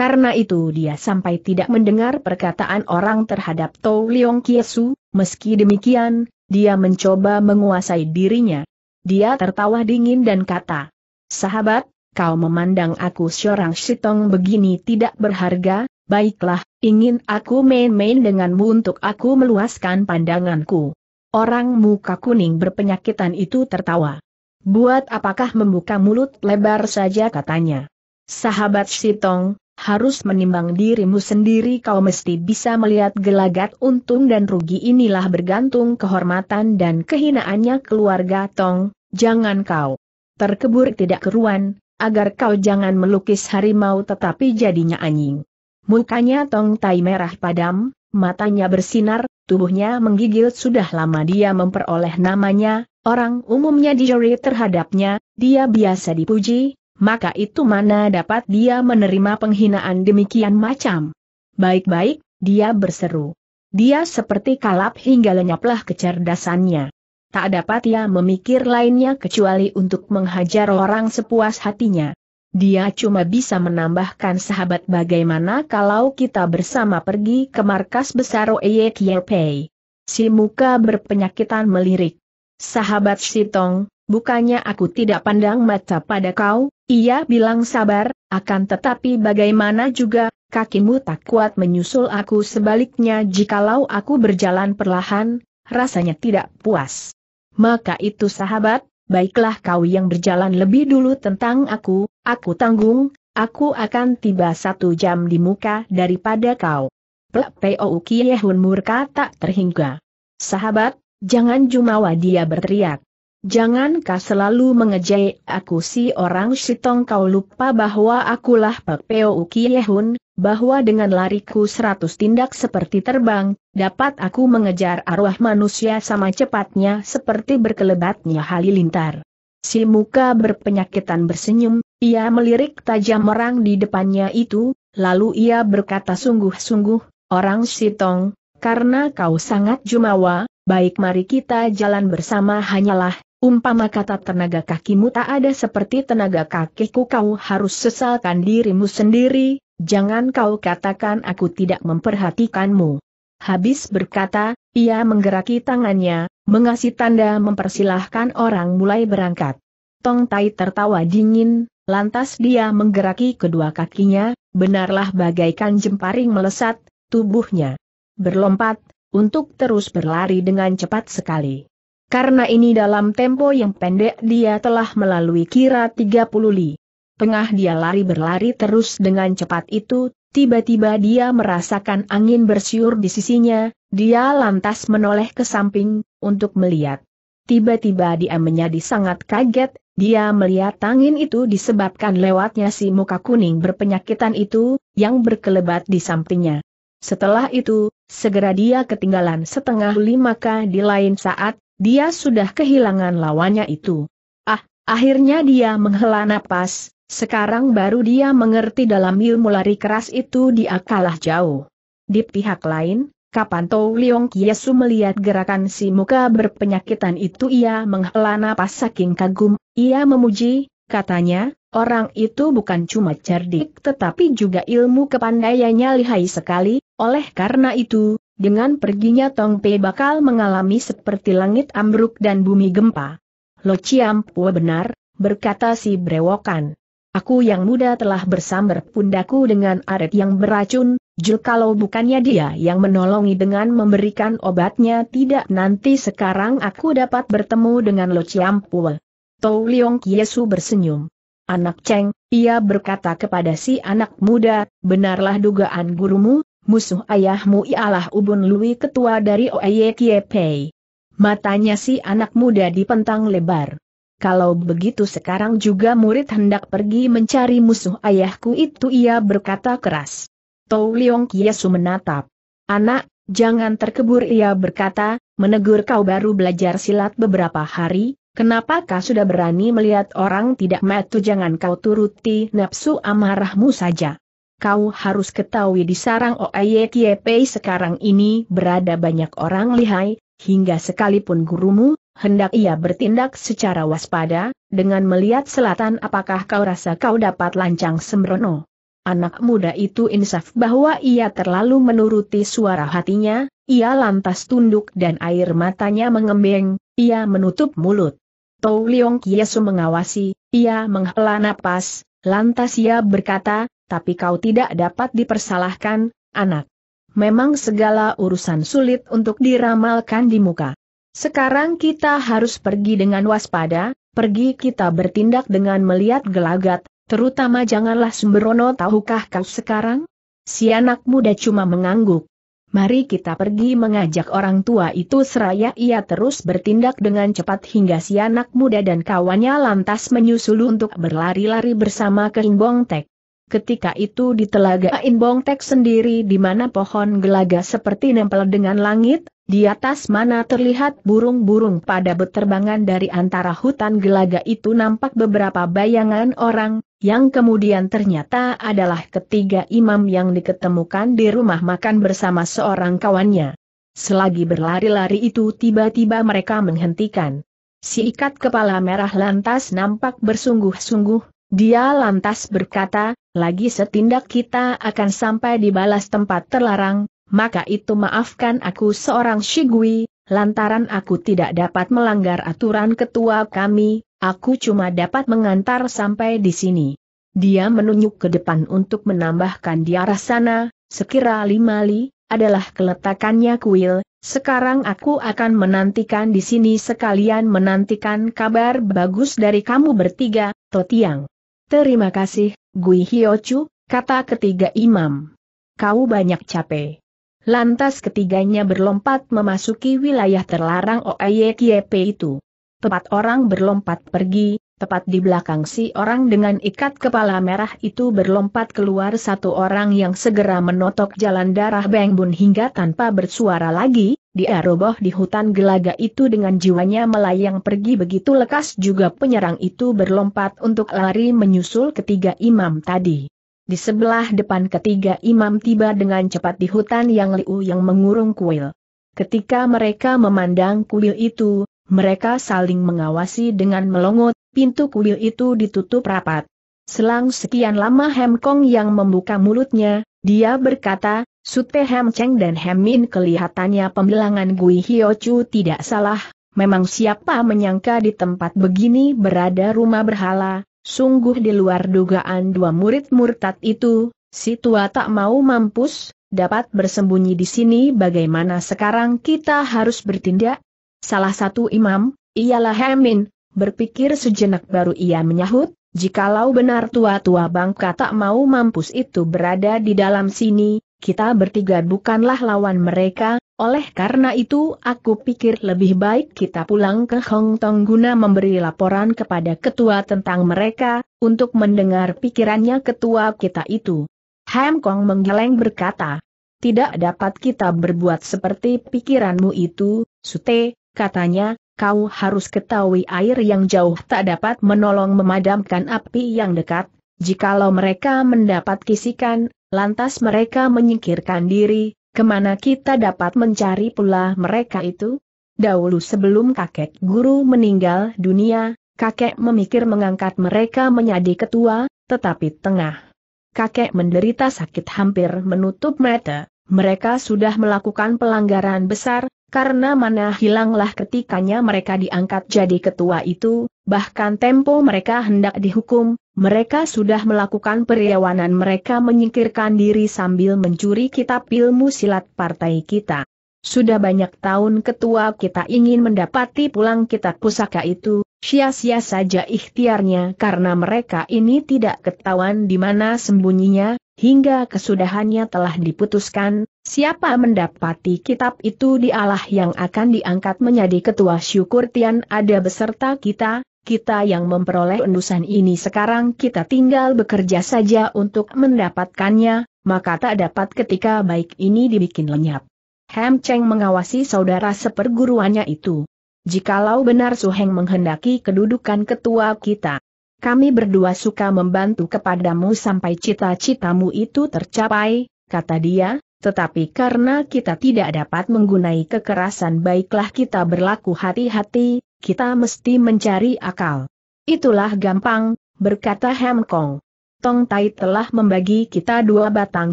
Karena itu dia sampai tidak mendengar perkataan orang terhadap Tou Leong Kiesu, meski demikian, dia mencoba menguasai dirinya. Dia tertawa dingin dan kata, Sahabat, kau memandang aku seorang sitong begini tidak berharga, baiklah, ingin aku main-main denganmu untuk aku meluaskan pandanganku. Orang muka kuning berpenyakitan itu tertawa. Buat apakah membuka mulut lebar saja katanya. Sahabat Sitong, harus menimbang dirimu sendiri kau mesti bisa melihat gelagat untung dan rugi inilah bergantung kehormatan dan kehinaannya keluarga Tong, jangan kau terkebur tidak keruan, agar kau jangan melukis harimau tetapi jadinya anjing. Mukanya Tong Tai merah padam, matanya bersinar, tubuhnya menggigil sudah lama dia memperoleh namanya, orang umumnya dijuri terhadapnya, dia biasa dipuji, maka itu mana dapat dia menerima penghinaan demikian macam. Baik-baik, dia berseru. Dia seperti kalap hingga lenyaplah kecerdasannya. Tak dapat ia memikir lainnya kecuali untuk menghajar orang sepuas hatinya. Dia cuma bisa menambahkan sahabat bagaimana kalau kita bersama pergi ke markas besar Oye Kiepei. Si muka berpenyakitan melirik. Sahabat Sitong, bukannya aku tidak pandang mata pada kau, ia bilang sabar, akan tetapi bagaimana juga, kakimu tak kuat menyusul aku sebaliknya jikalau aku berjalan perlahan, rasanya tidak puas. Maka itu sahabat, baiklah kau yang berjalan lebih dulu tentang aku, aku tanggung, aku akan tiba satu jam di muka daripada kau. Peo Kiehun murka tak terhingga. Sahabat, jangan jumawa dia berteriak. Jangankah selalu mengejek aku si orang Sitong kau lupa bahwa akulah Peo Ukiyehun, bahwa dengan lariku seratus tindak seperti terbang, dapat aku mengejar arwah manusia sama cepatnya seperti berkelebatnya halilintar. Si muka berpenyakitan bersenyum, ia melirik tajam orang di depannya itu, lalu ia berkata sungguh-sungguh, orang Sitong karena kau sangat jumawa, baik mari kita jalan bersama hanyalah Umpama kata tenaga kakimu tak ada seperti tenaga kakiku kau harus sesalkan dirimu sendiri, jangan kau katakan aku tidak memperhatikanmu. Habis berkata, ia menggeraki tangannya, mengasih tanda mempersilahkan orang mulai berangkat. Tong Tai tertawa dingin, lantas dia menggeraki kedua kakinya, benarlah bagaikan jemparing melesat, tubuhnya berlompat, untuk terus berlari dengan cepat sekali. Karena ini dalam tempo yang pendek dia telah melalui kira 30 li. Pengah dia lari berlari terus dengan cepat itu, tiba-tiba dia merasakan angin bersiur di sisinya, dia lantas menoleh ke samping, untuk melihat. Tiba-tiba dia menjadi sangat kaget, dia melihat angin itu disebabkan lewatnya si muka kuning berpenyakitan itu, yang berkelebat di sampingnya. Setelah itu, segera dia ketinggalan setengah lima maka di lain saat, dia sudah kehilangan lawannya itu. Ah, akhirnya dia menghela napas, sekarang baru dia mengerti dalam ilmu lari keras itu dia kalah jauh. Di pihak lain, kapan Tau Leong Kiesu melihat gerakan si muka berpenyakitan itu ia menghela napas saking kagum, ia memuji, katanya, orang itu bukan cuma cerdik tetapi juga ilmu kepandaiannya lihai sekali, oleh karena itu, dengan perginya Tong Pei bakal mengalami seperti langit ambruk dan bumi gempa. Lo Chiam Pua benar, berkata si brewokan. Aku yang muda telah bersamber pundaku dengan aret yang beracun, Jul kalau bukannya dia yang menolongi dengan memberikan obatnya tidak nanti sekarang aku dapat bertemu dengan Lo Chiam Pua. Tau Leong Kiesu bersenyum. Anak Cheng, ia berkata kepada si anak muda, benarlah dugaan gurumu, musuh ayahmu ialah Ubun Lui ketua dari Kiepei. Matanya si anak muda dipentang lebar. Kalau begitu sekarang juga murid hendak pergi mencari musuh ayahku itu ia berkata keras. Tou Leong Kiesu menatap. Anak, jangan terkebur ia berkata, menegur kau baru belajar silat beberapa hari, Kenapa kau sudah berani melihat orang tidak matu jangan kau turuti nafsu amarahmu saja. Kau harus ketahui di sarang Oayekiepei sekarang ini berada banyak orang lihai, hingga sekalipun gurumu, hendak ia bertindak secara waspada, dengan melihat selatan apakah kau rasa kau dapat lancang sembrono. Anak muda itu insaf bahwa ia terlalu menuruti suara hatinya, ia lantas tunduk dan air matanya mengembeng, ia menutup mulut. Tou Leong Kiesu mengawasi, ia menghela napas, lantas ia berkata, tapi kau tidak dapat dipersalahkan, anak. Memang segala urusan sulit untuk diramalkan di muka. Sekarang kita harus pergi dengan waspada, pergi kita bertindak dengan melihat gelagat, terutama janganlah Sumberono tahukah kau sekarang? Si anak muda cuma mengangguk. Mari kita pergi mengajak orang tua itu seraya ia terus bertindak dengan cepat hingga si anak muda dan kawannya lantas menyusul untuk berlari-lari bersama ke Himbong Tek. Ketika itu di telaga Inbong Inbongtek sendiri di mana pohon gelaga seperti nempel dengan langit, di atas mana terlihat burung-burung pada beterbangan dari antara hutan gelaga itu nampak beberapa bayangan orang, yang kemudian ternyata adalah ketiga imam yang diketemukan di rumah makan bersama seorang kawannya. Selagi berlari-lari itu tiba-tiba mereka menghentikan. Si ikat kepala merah lantas nampak bersungguh-sungguh, dia lantas berkata, lagi setindak kita akan sampai di balas tempat terlarang, maka itu maafkan aku seorang shigui, lantaran aku tidak dapat melanggar aturan ketua kami, aku cuma dapat mengantar sampai di sini. Dia menunjuk ke depan untuk menambahkan di arah sana, sekira lima li, adalah keletakannya kuil, sekarang aku akan menantikan di sini sekalian menantikan kabar bagus dari kamu bertiga, Totiang. Terima kasih, Gui Hiochu, kata ketiga imam. Kau banyak capek. Lantas ketiganya berlompat memasuki wilayah terlarang Oeyekyepe itu. Tepat orang berlompat pergi, tepat di belakang si orang dengan ikat kepala merah itu berlompat keluar satu orang yang segera menotok jalan darah Beng hingga tanpa bersuara lagi, dia roboh di hutan gelaga itu dengan jiwanya melayang pergi begitu lekas juga penyerang itu berlompat untuk lari menyusul ketiga imam tadi. Di sebelah depan ketiga imam tiba dengan cepat di hutan yang liu yang mengurung kuil. Ketika mereka memandang kuil itu, mereka saling mengawasi dengan melongot, pintu kuil itu ditutup rapat. Selang sekian lama Hemkong yang membuka mulutnya, dia berkata, Sute Hem Cheng dan Hem Min kelihatannya pembilangan Gui Hio Chu tidak salah, memang siapa menyangka di tempat begini berada rumah berhala, sungguh di luar dugaan dua murid murtad itu, si tua tak mau mampus, dapat bersembunyi di sini bagaimana sekarang kita harus bertindak? Salah satu imam, ialah Hem Min, berpikir sejenak baru ia menyahut, Jikalau benar tua-tua bangka tak mau mampus itu berada di dalam sini, kita bertiga bukanlah lawan mereka, oleh karena itu aku pikir lebih baik kita pulang ke Hong Tong guna memberi laporan kepada ketua tentang mereka, untuk mendengar pikirannya ketua kita itu. Ham Kong menggeleng berkata, tidak dapat kita berbuat seperti pikiranmu itu, Sute, katanya, kau harus ketahui air yang jauh tak dapat menolong memadamkan api yang dekat, jikalau mereka mendapat kisikan, Lantas mereka menyingkirkan diri, kemana kita dapat mencari pula mereka itu? Dahulu sebelum kakek guru meninggal dunia, kakek memikir mengangkat mereka menjadi ketua, tetapi tengah. Kakek menderita sakit hampir menutup mata. Mereka sudah melakukan pelanggaran besar, karena mana hilanglah ketikanya mereka diangkat jadi ketua itu, bahkan tempo mereka hendak dihukum, mereka sudah melakukan periawanan mereka menyingkirkan diri sambil mencuri kitab ilmu silat partai kita. Sudah banyak tahun ketua kita ingin mendapati pulang kitab pusaka itu, sia-sia saja ikhtiarnya karena mereka ini tidak ketahuan di mana sembunyinya, hingga kesudahannya telah diputuskan, siapa mendapati kitab itu dialah yang akan diangkat menjadi ketua syukur Tian ada beserta kita, kita yang memperoleh endusan ini sekarang kita tinggal bekerja saja untuk mendapatkannya, maka tak dapat ketika baik ini dibikin lenyap. Hem Cheng mengawasi saudara seperguruannya itu. Jikalau benar Su Heng menghendaki kedudukan ketua kita, kami berdua suka membantu kepadamu sampai cita-citamu itu tercapai, kata dia, tetapi karena kita tidak dapat menggunai kekerasan baiklah kita berlaku hati-hati, kita mesti mencari akal. Itulah gampang, berkata Kong. Tong Tai telah membagi kita dua batang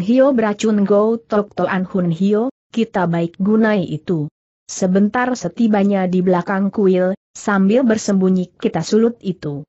hio beracun Go Tok an Hun Hio, kita baik gunai itu. Sebentar setibanya di belakang kuil, sambil bersembunyi kita sulut itu.